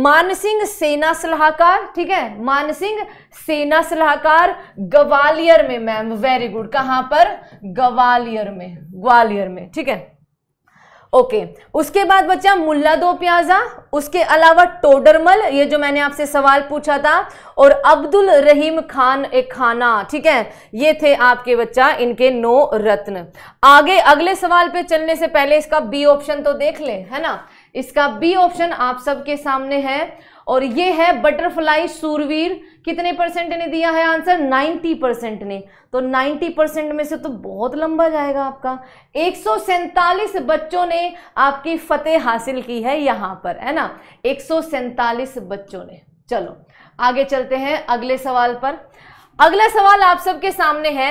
A: मानसिंह सेना सलाहकार ठीक है मानसिंह सेना सलाहकार ग्वालियर में मैम वेरी गुड कहां पर ग्वालियर में ग्वालियर में ठीक है ओके उसके बाद बच्चा मुल्ला दो प्याजा उसके अलावा टोडरमल ये जो मैंने आपसे सवाल पूछा था और अब्दुल रहीम खान एक खाना ठीक है ये थे आपके बच्चा इनके नौ रत्न आगे अगले सवाल पे चलने से पहले इसका बी ऑप्शन तो देख ले है ना इसका बी ऑप्शन आप सबके सामने है और ये है बटरफ्लाई सूरवीर कितने परसेंट ने दिया है आंसर 90 परसेंट ने तो 90 परसेंट में से तो बहुत लंबा जाएगा आपका एक बच्चों ने आपकी फतेह हासिल की है यहां पर है ना एक बच्चों ने चलो आगे चलते हैं अगले सवाल पर अगला सवाल आप सबके सामने है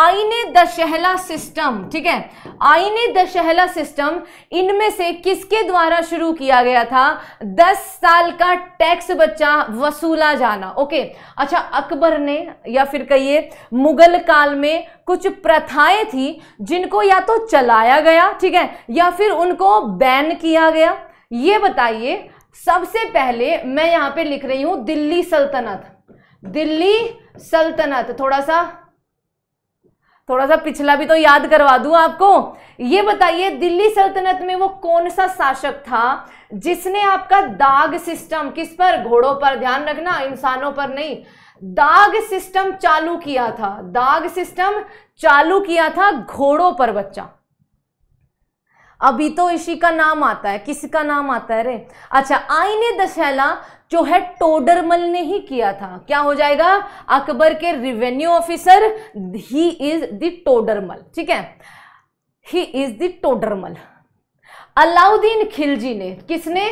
A: आईने दशहला सिस्टम ठीक है आईने दशहला सिस्टम इनमें से किसके द्वारा शुरू किया गया था दस साल का टैक्स बच्चा वसूला जाना ओके अच्छा अकबर ने या फिर कहिए मुगल काल में कुछ प्रथाएं थी जिनको या तो चलाया गया ठीक है या फिर उनको बैन किया गया ये बताइए सबसे पहले मैं यहाँ पे लिख रही हूँ दिल्ली सल्तनत दिल्ली सल्तनत थोड़ा सा थोड़ा सा पिछला भी तो याद करवा दूं आपको ये बताइए दिल्ली सल्तनत में वो कौन सा शासक था जिसने आपका दाग सिस्टम किस पर घोड़ों पर ध्यान रखना इंसानों पर नहीं दाग सिस्टम चालू किया था दाग सिस्टम चालू किया था घोड़ों पर बच्चा अभी तो इसी का नाम आता है किसका नाम आता है रे अच्छा आईने दशहला जो है टोडरमल ने ही किया था क्या हो जाएगा अकबर के revenue officer he is the Todarmal ठीक है he is the Todarmal Alauddin Khilji ने किसने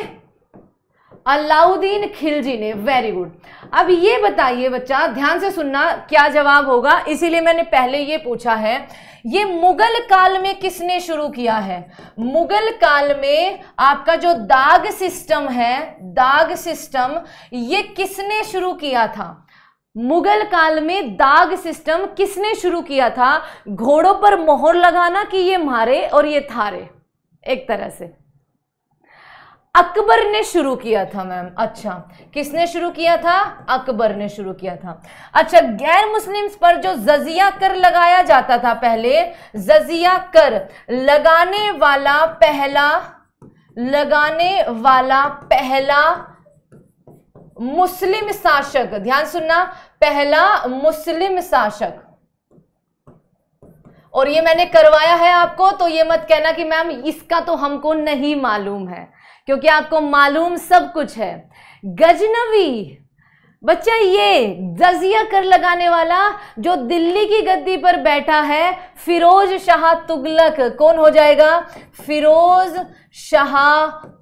A: अलाउद्दीन खिलजी ने वेरी गुड अब ये बताइए बच्चा ध्यान से सुनना क्या जवाब होगा इसीलिए मैंने पहले ये पूछा है ये मुगल काल में किसने शुरू किया है मुगल काल में आपका जो दाग सिस्टम है दाग सिस्टम ये किसने शुरू किया था मुगल काल में दाग सिस्टम किसने शुरू किया था घोड़ों पर मोहर लगाना कि ये मारे और ये थारे एक तरह से अकबर ने शुरू किया था मैम अच्छा किसने शुरू किया था अकबर ने शुरू किया था अच्छा गैर मुस्लिम्स पर जो जजिया कर लगाया जाता था पहले जजिया कर लगाने वाला पहला लगाने वाला पहला मुस्लिम शासक ध्यान सुनना पहला मुस्लिम शासक और ये मैंने करवाया है आपको तो ये मत कहना कि मैम इसका तो हमको नहीं मालूम है क्योंकि आपको मालूम सब कुछ है गजनवी बच्चा ये जजिया कर लगाने वाला जो दिल्ली की गद्दी पर बैठा है फिरोज शाह तुगलक कौन हो जाएगा फिरोज शाह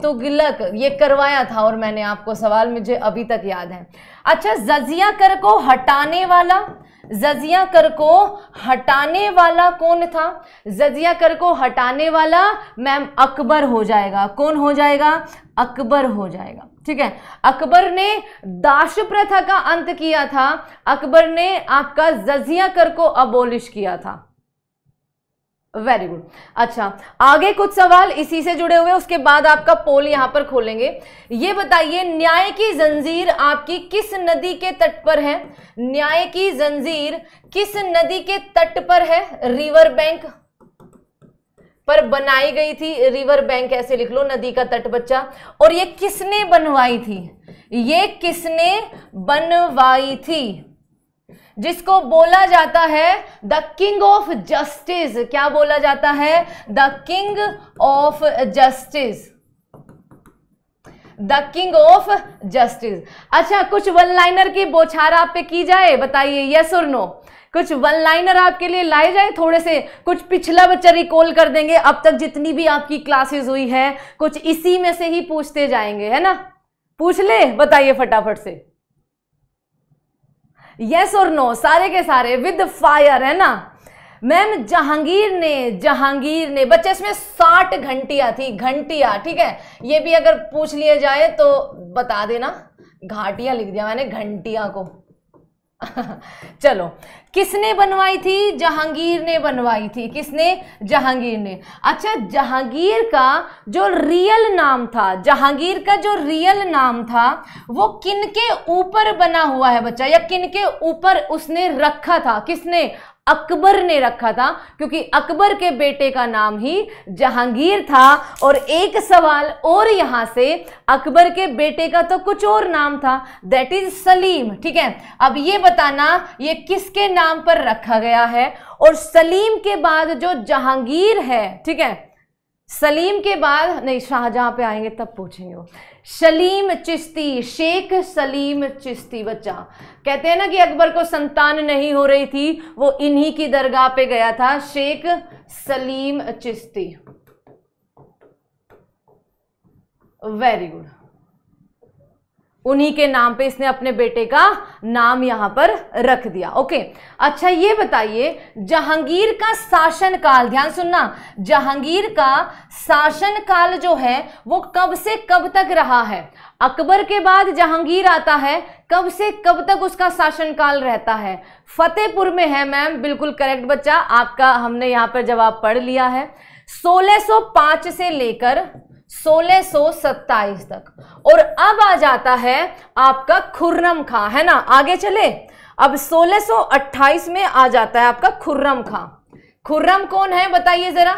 A: तुगलक ये करवाया था और मैंने आपको सवाल मुझे अभी तक याद है अच्छा जजिया कर को हटाने वाला जजिया कर को हटाने वाला कौन था जजिया कर को हटाने वाला मैम अकबर हो जाएगा कौन हो जाएगा अकबर हो जाएगा ठीक है अकबर ने दाश प्रथा का अंत किया था अकबर ने आपका जजिया कर को अबोलिश किया था वेरी गुड अच्छा आगे कुछ सवाल इसी से जुड़े हुए उसके बाद आपका पोल यहां पर खोलेंगे ये बताइए न्याय की जंजीर आपकी किस नदी के तट पर है न्याय की जंजीर किस नदी के तट पर है रिवर बैंक पर बनाई गई थी रिवर बैंक ऐसे लिख लो नदी का तट बच्चा और ये किसने बनवाई थी ये किसने बनवाई थी जिसको बोला जाता है द किंग ऑफ जस्टिस क्या बोला जाता है the king of justice the king of justice अच्छा कुछ वन लाइनर की बोछार आप पे की जाए बताइए यस और नो कुछ वन लाइनर आपके लिए लाए जाए थोड़े से कुछ पिछला बच्चा रिकॉल कर देंगे अब तक जितनी भी आपकी क्लासेस हुई है कुछ इसी में से ही पूछते जाएंगे है ना पूछ ले बताइए फटाफट से यस और नो सारे के सारे विद फायर है ना मैम जहांगीर ने जहांगीर ने बच्चे इसमें साठ घंटिया थी घंटिया ठीक है ये भी अगर पूछ लिए जाए तो बता देना घाटिया लिख दिया मैंने घंटिया को चलो किसने बनवाई थी जहांगीर ने बनवाई थी किसने जहांगीर ने अच्छा जहांगीर का जो रियल नाम था जहांगीर का जो रियल नाम था वो किनके ऊपर बना हुआ है बच्चा या किन के ऊपर उसने रखा था किसने अकबर ने रखा था क्योंकि अकबर के बेटे का नाम ही जहांगीर था और एक सवाल और यहां से अकबर के बेटे का तो कुछ और नाम था दैट इज सलीम ठीक है अब ये बताना ये किसके नाम पर रखा गया है और सलीम के बाद जो जहांगीर है ठीक है सलीम के बाद नहीं शाहजहां पे आएंगे तब पूछेंगे सलीम चिश्ती शेख सलीम चिश्ती बच्चा कहते हैं ना कि अकबर को संतान नहीं हो रही थी वो इन्हीं की दरगाह पे गया था शेख सलीम चिश्ती वेरी गुड उन्हीं के नाम पे इसने अपने बेटे का नाम यहां पर रख दिया ओके अच्छा ये बताइए जहांगीर का शासन काल ध्यान सुनना जहांगीर का शासन काल जो है वो कब से कब तक रहा है अकबर के बाद जहांगीर आता है कब से कब तक उसका शासनकाल रहता है फतेहपुर में है मैम बिल्कुल करेक्ट बच्चा आपका हमने यहां पर जवाब पढ़ लिया है 1605 से लेकर 1627 तक और अब आ जाता है आपका खुर्रम खां है ना आगे चले अब 1628 में आ जाता है आपका खुर्रम खां खुर्रम कौन है बताइए जरा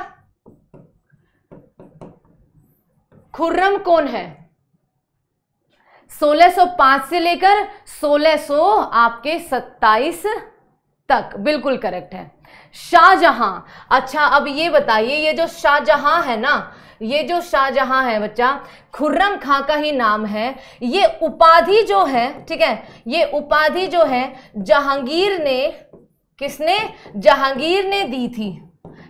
A: खुर्रम कौन है 1605 से लेकर 1600 आपके 27 तक बिल्कुल करेक्ट है शाहजहां अच्छा अब ये बताइए ये जो शाहजहां है ना ये जो शाहजहां है बच्चा खुर्रम खां का ही नाम है ये उपाधि जो है ठीक है ये उपाधि जो है जहांगीर ने किसने जहांगीर ने दी थी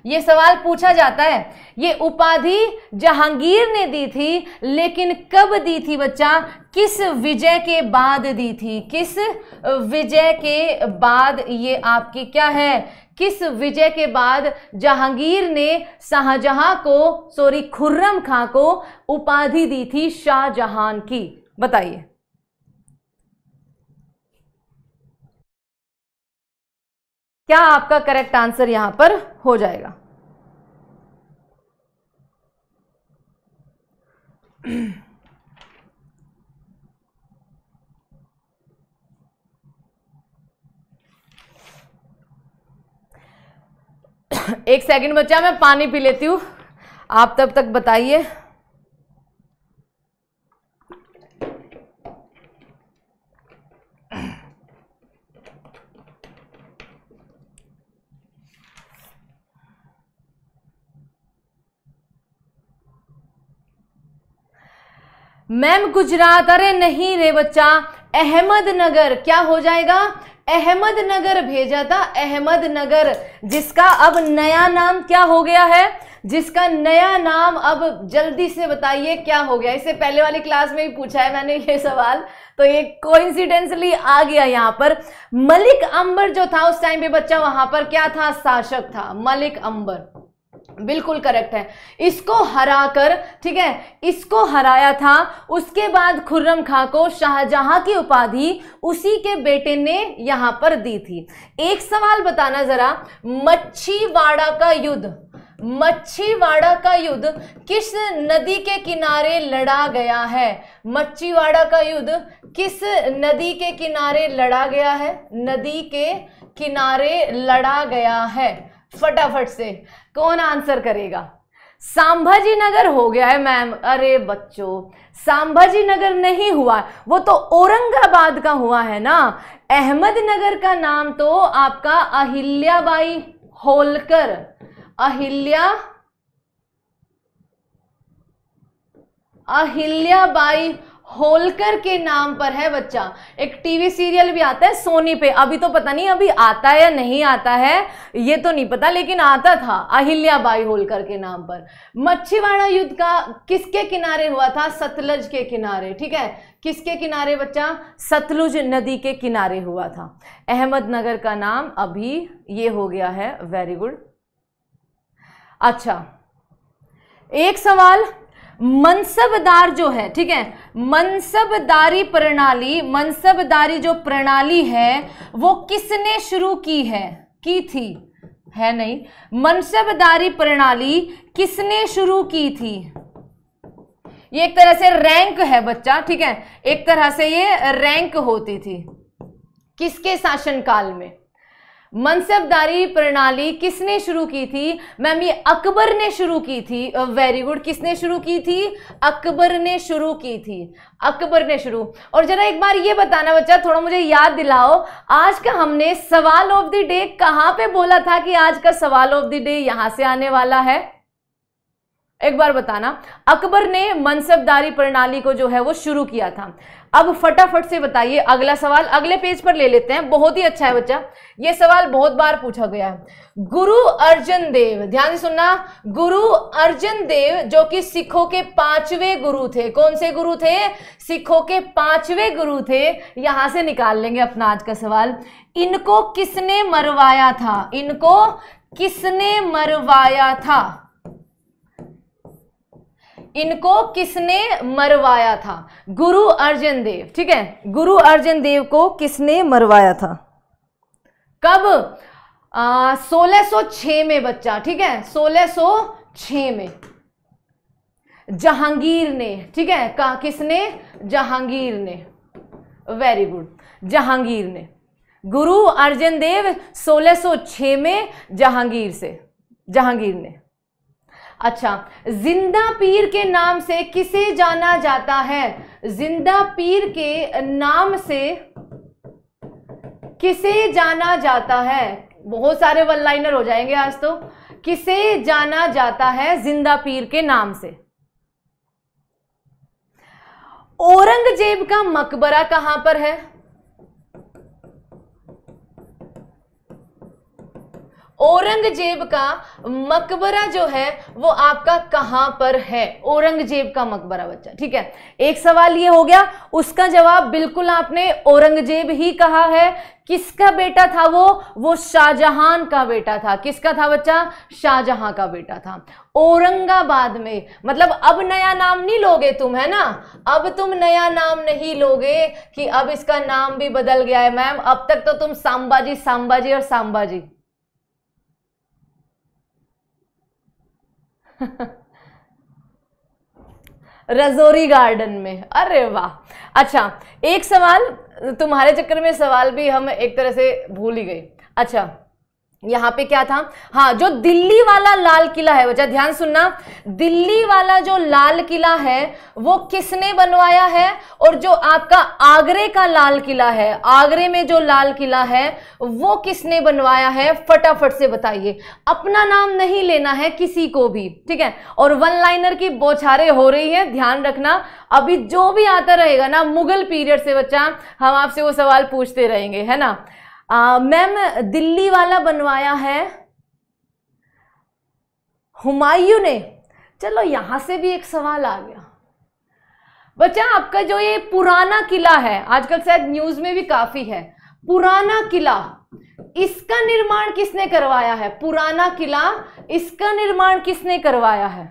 A: ये सवाल पूछा जाता है ये उपाधि जहांगीर ने दी थी लेकिन कब दी थी बच्चा किस विजय के बाद दी थी किस विजय के बाद ये आपकी क्या है किस विजय के बाद जहांगीर ने शाहजहां को सॉरी खुर्रम खां को उपाधि दी थी शाहजहां की बताइए क्या आपका करेक्ट आंसर यहां पर हो जाएगा एक सेकंड बचा मैं पानी पी लेती हूँ आप तब तक बताइए मैम गुजरात अरे नहीं रे बच्चा अहमदनगर क्या हो जाएगा अहमदनगर भेजा था अहमदनगर जिसका अब नया नाम क्या हो गया है जिसका नया नाम अब जल्दी से बताइए क्या हो गया इससे पहले वाली क्लास में भी पूछा है मैंने ये सवाल तो ये कोइंसिडेंसली आ गया यहां पर मलिक अंबर जो था उस टाइम पे बच्चा वहां पर क्या था शासक था मलिक अंबर बिल्कुल करेक्ट है इसको हरा कर ठीक है इसको हराया था उसके बाद खुर्रम खां को शाहजहां की उपाधि उसी के बेटे ने यहां पर दी थी एक सवाल बताना जरा मच्छीवाड़ा का युद्ध मच्छीवाड़ा का युद्ध किस नदी के किनारे लड़ा गया है मच्छीवाड़ा का युद्ध किस नदी के किनारे लड़ा गया है नदी के किनारे लड़ा गया है फटाफट से कौन आंसर करेगा सांभाजी नगर हो गया है मैम अरे बच्चों सांभाजी नगर नहीं हुआ वो तो औरंगाबाद का हुआ है ना अहमदनगर का नाम तो आपका अहिल्याबाई होलकर अहिल्या अहिल्याबाई होलकर के नाम पर है बच्चा एक टीवी सीरियल भी आता है सोनी पे अभी तो पता नहीं अभी आता है या नहीं आता है ये तो नहीं पता लेकिन आता था बाई होलकर के नाम पर मच्छीवाड़ा युद्ध का किसके किनारे हुआ था सतलज के किनारे ठीक है किसके किनारे बच्चा सतलुज नदी के किनारे हुआ था अहमदनगर का नाम अभी ये हो गया है वेरी गुड अच्छा एक सवाल मनसबदार जो है ठीक है मनसबदारी प्रणाली मनसबदारी जो प्रणाली है वो किसने शुरू की है की थी है नहीं मनसबदारी प्रणाली किसने शुरू की थी ये एक तरह से रैंक है बच्चा ठीक है एक तरह से ये रैंक होती थी किसके शासनकाल में मनसबदारी प्रणाली किसने शुरू की थी मैम अकबर ने शुरू की थी वेरी गुड किसने शुरू की थी अकबर ने शुरू की थी अकबर ने शुरू और जरा एक बार ये बताना बच्चा थोड़ा मुझे याद दिलाओ आज का हमने सवाल ऑफ द डे कहाँ पे बोला था कि आज का सवाल ऑफ द डे यहाँ से आने वाला है एक बार बताना अकबर ने मनसबदारी प्रणाली को जो है वो शुरू किया था अब फटाफट से बताइए अगला सवाल अगले पेज पर ले लेते हैं बहुत ही अच्छा है बच्चा ये सवाल बहुत बार पूछा गया है गुरु अर्जन देव ध्यान से सुनना गुरु अर्जन देव जो कि सिखों के पांचवें गुरु थे कौन से गुरु थे सिखों के पांचवें गुरु थे यहां से निकाल लेंगे अपना आज का सवाल इनको किसने मरवाया था इनको किसने मरवाया था इनको किसने मरवाया था गुरु अर्जन देव ठीक है गुरु अर्जन देव को किसने मरवाया था कब सोलह सो में बच्चा ठीक है सो में जहांगीर ने ठीक है कहा किसने जहांगीर ने वेरी गुड जहांगीर ने गुरु अर्जन देव सो में जहांगीर से जहांगीर ने अच्छा जिंदा पीर के नाम से किसे जाना जाता है जिंदा पीर के नाम से किसे जाना जाता है बहुत सारे वन लाइनर हो जाएंगे आज तो किसे जाना जाता है जिंदा पीर के नाम से औरंगजेब का मकबरा कहां पर है औरंगजेब का मकबरा जो है वो आपका कहां पर है औरंगजेब का मकबरा बच्चा ठीक है एक सवाल ये हो गया उसका जवाब बिल्कुल आपने औरंगजेब ही कहा है किसका बेटा था वो वो शाहजहां का बेटा था किसका था बच्चा शाहजहां का बेटा था औरंगाबाद में मतलब अब नया नाम नहीं लोगे तुम है ना अब तुम नया नाम नहीं लोगे कि अब इसका नाम भी बदल गया है मैम अब तक तो तुम सांबाजी सांबाजी और सांबाजी रजौरी गार्डन में अरे वाह अच्छा एक सवाल तुम्हारे चक्कर में सवाल भी हम एक तरह से भूल ही गए अच्छा यहाँ पे क्या था हाँ जो दिल्ली वाला लाल किला है बच्चा ध्यान सुनना दिल्ली वाला जो लाल किला है वो किसने बनवाया है और जो आपका आगरे का लाल किला है आगरे में जो लाल किला है वो किसने बनवाया है फटाफट से बताइए अपना नाम नहीं लेना है किसी को भी ठीक है और वन लाइनर की बौछारे हो रही है ध्यान रखना अभी जो भी आता रहेगा ना मुगल पीरियड से बच्चा हम आपसे वो सवाल पूछते रहेंगे है ना मैम दिल्ली वाला बनवाया है हुमायूं ने चलो यहां से भी एक सवाल आ गया बच्चा आपका जो ये पुराना किला है आजकल शायद न्यूज़ में भी काफ़ी है पुराना किला इसका निर्माण किसने करवाया है पुराना किला इसका निर्माण किसने करवाया है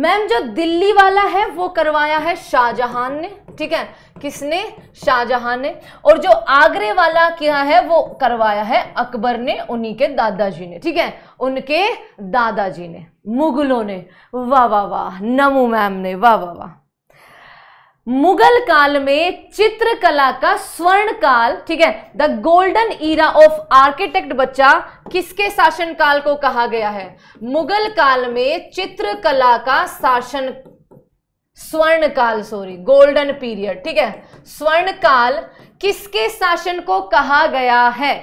A: मैम जो दिल्ली वाला है वो करवाया है शाहजहां ने ठीक है किसने शाहजहां ने और जो आगरे वाला किया है वो करवाया है अकबर ने उन्हीं के दादाजी ने ठीक है उनके दादाजी ने मुगलों ने वाह वाह वाह नमो मैम ने वाह वाह वाह मुगल काल में चित्रकला का स्वर्ण काल ठीक है the golden era of architect बच्चा किसके शासन काल को कहा गया है मुगल काल में चित्रकला का शासन स्वर्ण काल सॉरी गोल्डन पीरियड ठीक है स्वर्ण काल किसके शासन को कहा गया है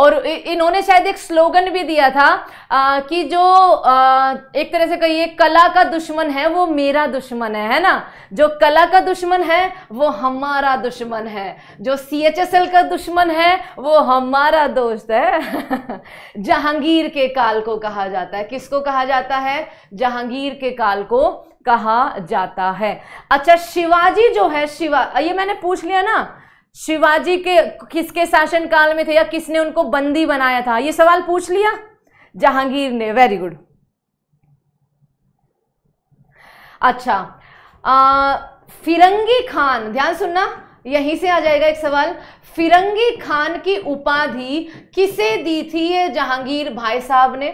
A: और इन्होंने शायद एक स्लोगन भी दिया था आ, कि जो आ, एक तरह से कहिए कला का दुश्मन है वो मेरा दुश्मन है है ना जो कला का दुश्मन है वो हमारा दुश्मन है जो सी एच एस एल का दुश्मन है वो हमारा दोस्त है जहांगीर के काल को कहा जाता है किसको कहा जाता है जहांगीर के काल को कहा जाता है अच्छा शिवाजी जो है शिवा ये मैंने पूछ लिया ना शिवाजी के किसके शासन काल में थे या किसने उनको बंदी बनाया था ये सवाल पूछ लिया जहांगीर ने वेरी गुड अच्छा आ, फिरंगी खान ध्यान सुनना यहीं से आ जाएगा एक सवाल फिरंगी खान की उपाधि किसे दी थी ये जहांगीर भाई साहब ने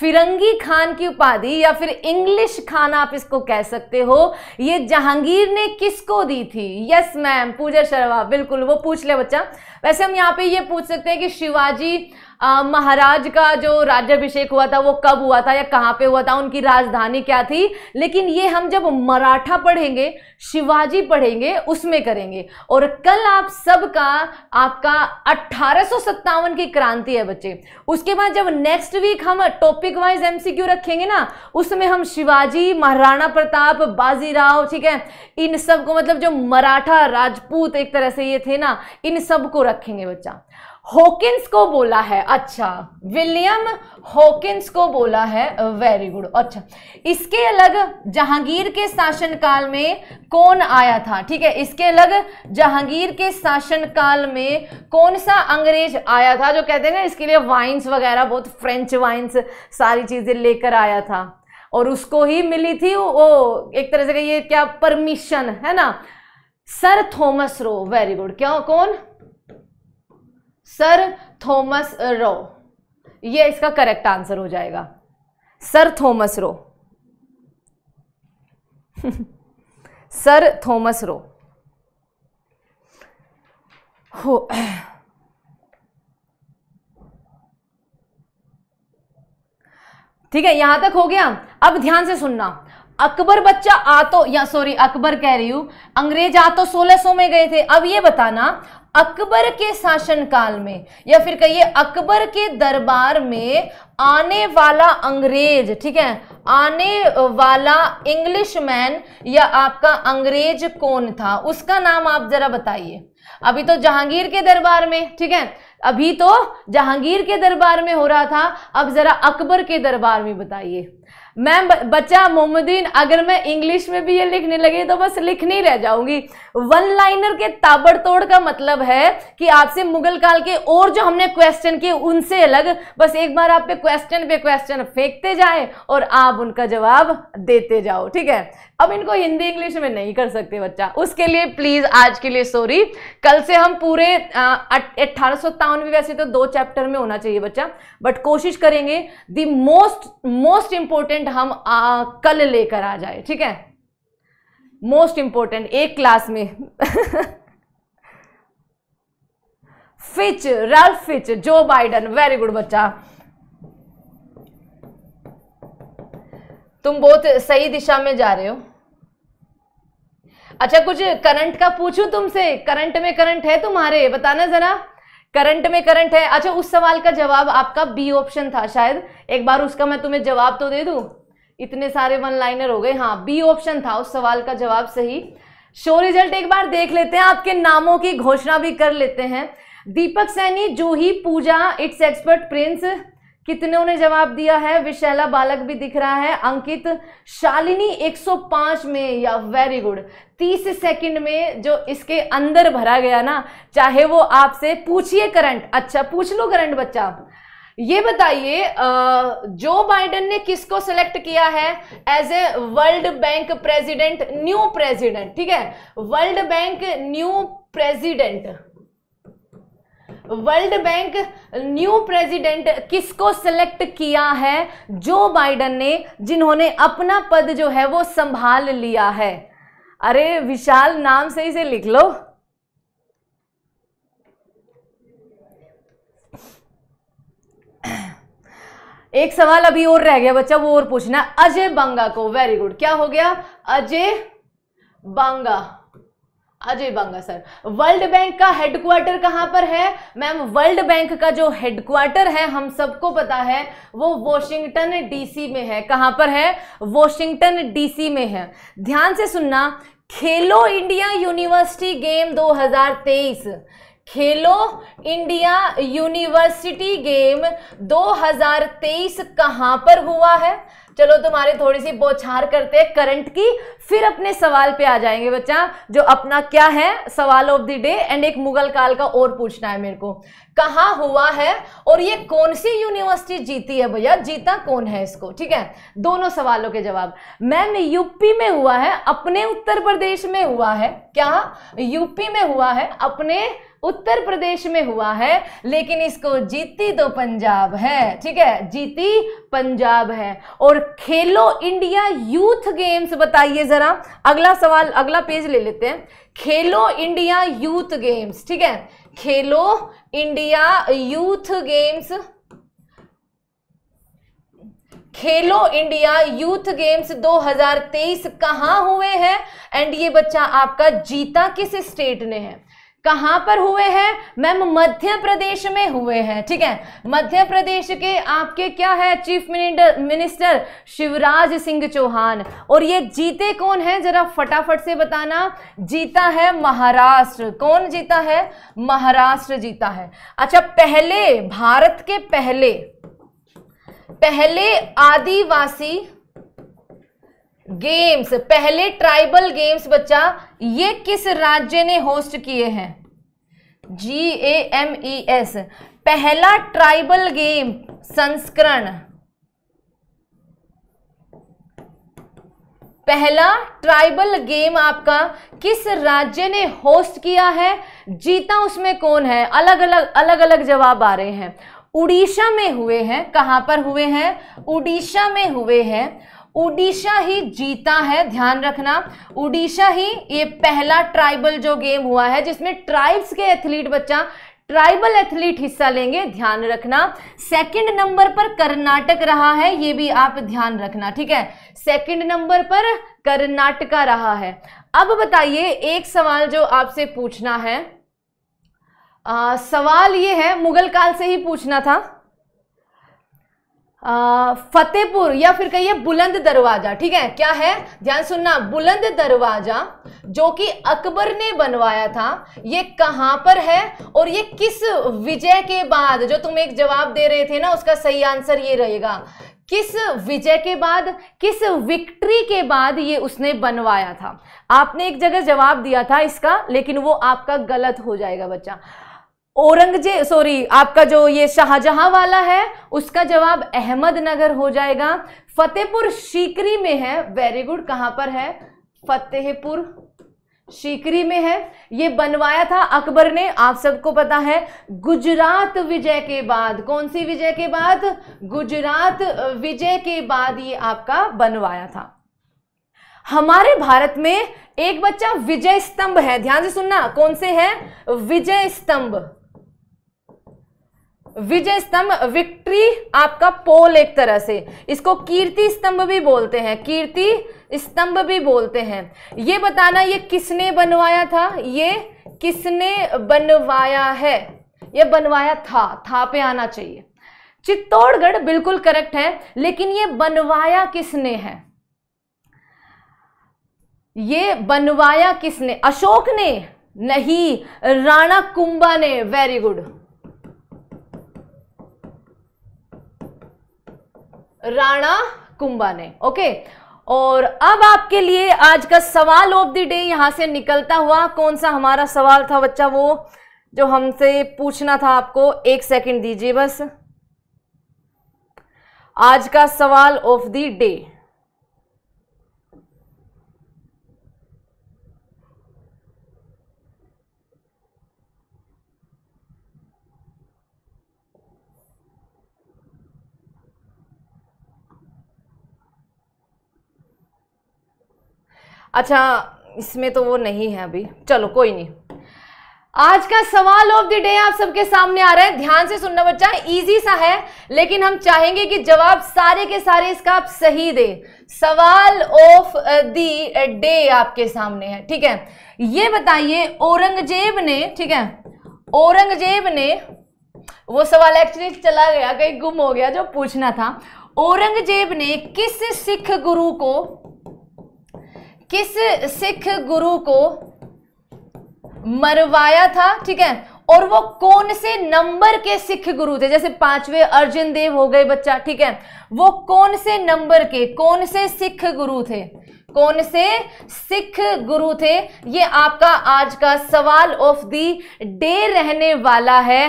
A: फिरंगी खान की उपाधि या फिर इंग्लिश खान आप इसको कह सकते हो ये जहांगीर ने किसको दी थी यस मैम पूजा शर्मा बिल्कुल वो पूछ ले बच्चा वैसे हम यहाँ पे ये पूछ सकते हैं कि शिवाजी महाराज का जो राज्याभिषेक हुआ था वो कब हुआ था या कहाँ पे हुआ था उनकी राजधानी क्या थी लेकिन ये हम जब मराठा पढ़ेंगे शिवाजी पढ़ेंगे उसमें करेंगे और कल आप सबका आपका अट्ठारह की क्रांति है बच्चे उसके बाद जब नेक्स्ट वीक हम टॉपिक वाइज एमसीक्यू रखेंगे ना उसमें हम शिवाजी महाराणा प्रताप बाजीराव ठीक है इन सब को मतलब जो मराठा राजपूत एक तरह से ये थे ना इन सब को रखेंगे बच्चा होकिंस को बोला है अच्छा विलियम होकिंस को बोला है वेरी गुड अच्छा इसके अलग जहांगीर के शासनकाल में कौन आया था ठीक है इसके अलग जहांगीर के शासनकाल में कौन सा अंग्रेज आया था जो कहते हैं ना इसके लिए वाइन्स वगैरह बहुत फ्रेंच वाइन्स सारी चीज़ें लेकर आया था और उसको ही मिली थी वो एक तरह से ये क्या परमिशन है ना sir Thomas Roe very good क्या कौन सर थॉमस रो ये इसका करेक्ट आंसर हो जाएगा sir Thomas Roe sir Thomas Roe हो ठीक है यहां तक हो गया अब ध्यान से सुनना अकबर बच्चा आ तो या सॉरी अकबर कह रही हूं अंग्रेज आ तो 1600 में गए थे अब ये बताना अकबर के शासनकाल में या फिर कहिए अकबर के दरबार में आने वाला अंग्रेज ठीक है आने वाला इंग्लिशमैन या आपका अंग्रेज कौन था उसका नाम आप जरा बताइए अभी तो जहांगीर के दरबार में ठीक है अभी तो जहांगीर के दरबार में हो रहा था अब जरा अकबर के दरबार में बताइए मैम बच्चा मोहम्मदीन अगर मैं इंग्लिश में भी ये लिखने लगी तो बस नहीं रह जाऊंगी वन लाइनर के ताबड़तोड़ का मतलब है कि आपसे मुगल काल के और जो हमने क्वेश्चन किए उनसे अलग बस एक बार आप पे क्वेश्चन पे क्वेश्चन फेंकते जाए और आप उनका जवाब देते जाओ ठीक है अब इनको हिंदी इंग्लिश में नहीं कर सकते बच्चा उसके लिए प्लीज आज के लिए सॉरी कल से हम पूरे अठारह सौ वैसे तो दो चैप्टर में होना चाहिए बच्चा बट कोशिश करेंगे the most most important important हम आ, कल लेकर आ जाए ठीक है मोस्ट इंपॉर्टेंट एक क्लास में फिच रल्फ फिच जो बाइडन वेरी गुड बच्चा तुम बहुत सही दिशा में जा रहे हो अच्छा कुछ करंट का पूछूं तुमसे करंट में करंट है तुम्हारे बताना जरा करंट में करंट है अच्छा उस सवाल का जवाब आपका बी ऑप्शन था शायद एक बार उसका मैं तुम्हें जवाब तो दे दूं इतने सारे वन लाइनर हो गए हाँ बी ऑप्शन था उस सवाल का जवाब सही शो रिजल्ट एक बार देख लेते हैं आपके नामों की घोषणा भी कर लेते हैं Deepak Saini Juhi Pooja it's expert Prince कितने ने जवाब दिया है विशैला बालक भी दिख रहा है अंकित शालिनी 105 में या वेरी गुड 30 सेकंड में जो इसके अंदर भरा गया ना चाहे वो आपसे पूछिए करंट अच्छा पूछ लो करंट बच्चा ये बताइए जो बाइडेन ने किसको सिलेक्ट किया है as a World Bank president new president ठीक है World Bank new president World Bank new president किसको सिलेक्ट किया है जो बाइडन ने जिन्होंने अपना पद जो है वो संभाल लिया है अरे विशाल नाम से इसे लिख लो एक सवाल अभी और रह गया बच्चा वो और पूछना अजय बांगा को वेरी गुड क्या हो गया Ajay Banga Ajay Banga sir World Bank का हेडक्वार्टर कहां पर है मैम वर्ल्ड बैंक का जो हेडक्वार्टर है हम सबको पता है वो वॉशिंगटन डीसी में है कहां पर है वॉशिंगटन डीसी में है ध्यान से सुनना खेलो इंडिया यूनिवर्सिटी गेम 2023 खेलो इंडिया यूनिवर्सिटी गेम 2023 कहां पर हुआ है चलो तुम्हारी थोड़ी सी बोछार करते हैं करंट की फिर अपने सवाल पे आ जाएंगे बच्चा जो अपना क्या है सवाल ऑफ द डे एंड एक मुगल काल का और पूछना है मेरे को कहाँ हुआ है और ये कौन सी यूनिवर्सिटी जीती है भैया जीता कौन है इसको ठीक है दोनों सवालों के जवाब मैम यूपी में हुआ है अपने उत्तर प्रदेश में हुआ है क्या यूपी में हुआ है अपने उत्तर प्रदेश में हुआ है लेकिन इसको जीती तो पंजाब है ठीक है जीती पंजाब है और खेलो इंडिया यूथ गेम्स बताइए जरा अगला सवाल अगला पेज ले लेते हैं खेलो इंडिया यूथ गेम्स ठीक है Khelo India youth games Khelo India youth games 2023 कहां हुए हैं एंड ये बच्चा आपका जीता किस स्टेट ने है कहां पर हुए हैं मैम मध्य प्रदेश में हुए हैं ठीक है मध्य प्रदेश के आपके क्या है चीफ मिनिस्टर शिवराज सिंह चौहान और ये जीते कौन है जरा फटाफट से बताना जीता है महाराष्ट्र कौन जीता है महाराष्ट्र जीता है अच्छा पहले भारत के पहले पहले आदिवासी गेम्स पहले ट्राइबल गेम्स बच्चा ये किस राज्य ने होस्ट किए हैं G A M E S पहला ट्राइबल गेम संस्करण पहला ट्राइबल गेम आपका किस राज्य ने होस्ट किया है जीता उसमें कौन है अलग अलग अलग अलग जवाब आ रहे हैं उड़ीसा में हुए हैं कहां पर हुए हैं उड़ीसा में हुए हैं उड़ीसा ही जीता है ध्यान रखना उड़ीसा ही ये पहला ट्राइबल जो गेम हुआ है जिसमें ट्राइब्स के एथलीट बच्चा ट्राइबल एथलीट हिस्सा लेंगे ध्यान रखना सेकंड नंबर पर कर्नाटक रहा है ये भी आप ध्यान रखना ठीक है सेकंड नंबर पर कर्नाटका रहा है अब बताइए एक सवाल जो आपसे पूछना है आ, सवाल ये है मुगल काल से ही पूछना था फतेहपुर या फिर कहिए बुलंद दरवाजा ठीक है क्या है ध्यान सुनना बुलंद दरवाजा जो कि अकबर ने बनवाया था ये कहाँ पर है और ये किस विजय के बाद जो तुम एक जवाब दे रहे थे ना उसका सही आंसर ये रहेगा किस विजय के बाद किस विक्ट्री के बाद ये उसने बनवाया था आपने एक जगह जवाब दिया था इसका लेकिन वो आपका गलत हो जाएगा बच्चा औरंगजेब सॉरी आपका जो ये शाहजहां वाला है उसका जवाब अहमदनगर हो जाएगा फतेहपुर सीकरी में है वेरी गुड कहां पर है फतेहपुर सीकरी में है ये बनवाया था अकबर ने आप सबको पता है गुजरात विजय के बाद कौन सी विजय के बाद गुजरात विजय के बाद ये आपका बनवाया था हमारे भारत में एक बच्चा विजय स्तंभ है ध्यान से सुनना कौन से है विजय स्तंभ विजय स्तंभ विक्ट्री आपका पोल एक तरह से इसको कीर्ति स्तंभ भी बोलते हैं कीर्ति स्तंभ भी बोलते हैं ये बताना ये किसने बनवाया था ये किसने बनवाया है ये बनवाया था था पे आना चाहिए चित्तौड़गढ़ बिल्कुल करेक्ट है लेकिन ये बनवाया किसने है ये बनवाया किसने अशोक ने नहीं राणा कुंभा ने वेरी गुड राणा कुंबा ने ओके और अब आपके लिए आज का सवाल ऑफ द डे यहां से निकलता हुआ कौन सा हमारा सवाल था बच्चा वो जो हमसे पूछना था आपको एक सेकंड दीजिए बस आज का सवाल ऑफ द डे अच्छा इसमें तो वो नहीं है अभी चलो कोई नहीं आज का सवाल ऑफ द डे आप सबके सामने आ रहा है ध्यान से सुनना बच्चा इजी सा है लेकिन हम चाहेंगे कि जवाब सारे के सारे इसका आप सही दें सवाल ऑफ द डे आपके सामने है ठीक है ये बताइए औरंगजेब ने ठीक है औरंगजेब ने वो सवाल एक्चुअली चला गया कहीं गुम हो गया जो पूछना था औरंगजेब ने किस सिख गुरु को किस सिख गुरु को मरवाया था ठीक है और वो कौन से नंबर के सिख गुरु थे जैसे पांचवे अर्जुन देव हो गए बच्चा ठीक है वो कौन से नंबर के कौन से सिख गुरु थे कौन से सिख गुरु थे ये आपका आज का सवाल ऑफ दी डे रहने वाला है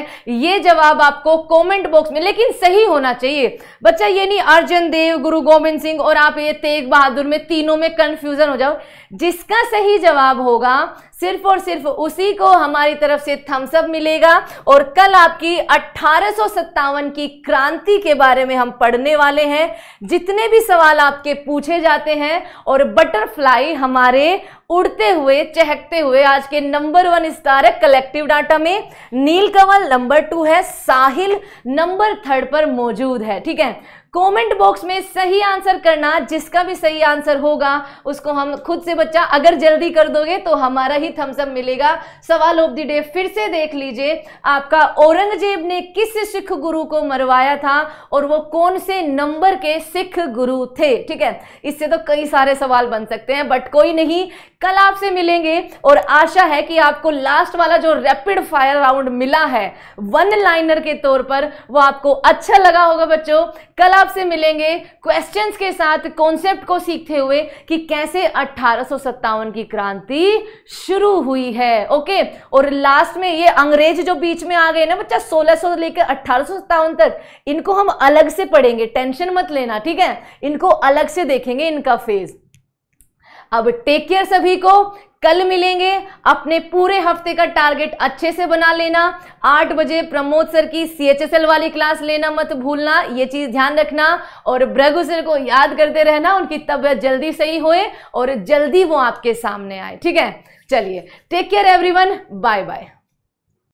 A: ये जवाब आपको कमेंट बॉक्स में लेकिन सही होना चाहिए बच्चा ये नहीं अर्जन देव गुरु गोविंद सिंह और आप ये तेग बहादुर में तीनों में कंफ्यूजन हो जाओ जिसका सही जवाब होगा सिर्फ और सिर्फ उसी को हमारी तरफ से थम्सअप मिलेगा और कल आपकी अट्ठारह की क्रांति के बारे में हम पढ़ने वाले हैं जितने भी सवाल आपके पूछे जाते हैं और बटरफ्लाई हमारे उड़ते हुए चहकते हुए आज के नंबर वन स्टार है कलेक्टिव डाटा में नीलकमल नंबर टू है साहिल नंबर थर्ड पर मौजूद है ठीक है कमेंट बॉक्स में सही आंसर करना जिसका भी सही आंसर होगा उसको हम खुद से बच्चा अगर जल्दी कर दोगे तो हमारा ही थम्सअप मिलेगा सवाल ऑफ द डे फिर से देख लीजिए आपका औरंगजेब ने किस सिख गुरु को मरवाया था और वो कौन से नंबर के सिख गुरु थे ठीक है इससे तो कई सारे सवाल बन सकते हैं बट कोई नहीं कल आपसे मिलेंगे और आशा है कि आपको लास्ट वाला जो रैपिड फायर राउंड मिला है वन लाइनर के तौर पर वो आपको अच्छा लगा होगा बच्चों कल आप आपसे मिलेंगे क्वेश्चंस के साथ कॉन्सेप्ट को सीखते हुए कि कैसे अट्ठारह की क्रांति शुरू हुई है ओके और लास्ट में ये अंग्रेज जो बीच में आ गए ना बच्चा 1600 सो लेकर अट्ठारह तक इनको हम अलग से पढ़ेंगे टेंशन मत लेना ठीक है इनको अलग से देखेंगे इनका फेज़ अब टेक केयर सभी को कल मिलेंगे अपने पूरे हफ्ते का टारगेट अच्छे से बना लेना आठ बजे प्रमोद सर की सीएचएसएल वाली क्लास लेना मत भूलना ये चीज़ ध्यान रखना और ब्रगु सर को याद करते रहना उनकी तबीयत जल्दी सही होए और जल्दी वो आपके सामने आए ठीक है चलिए take care everyone bye bye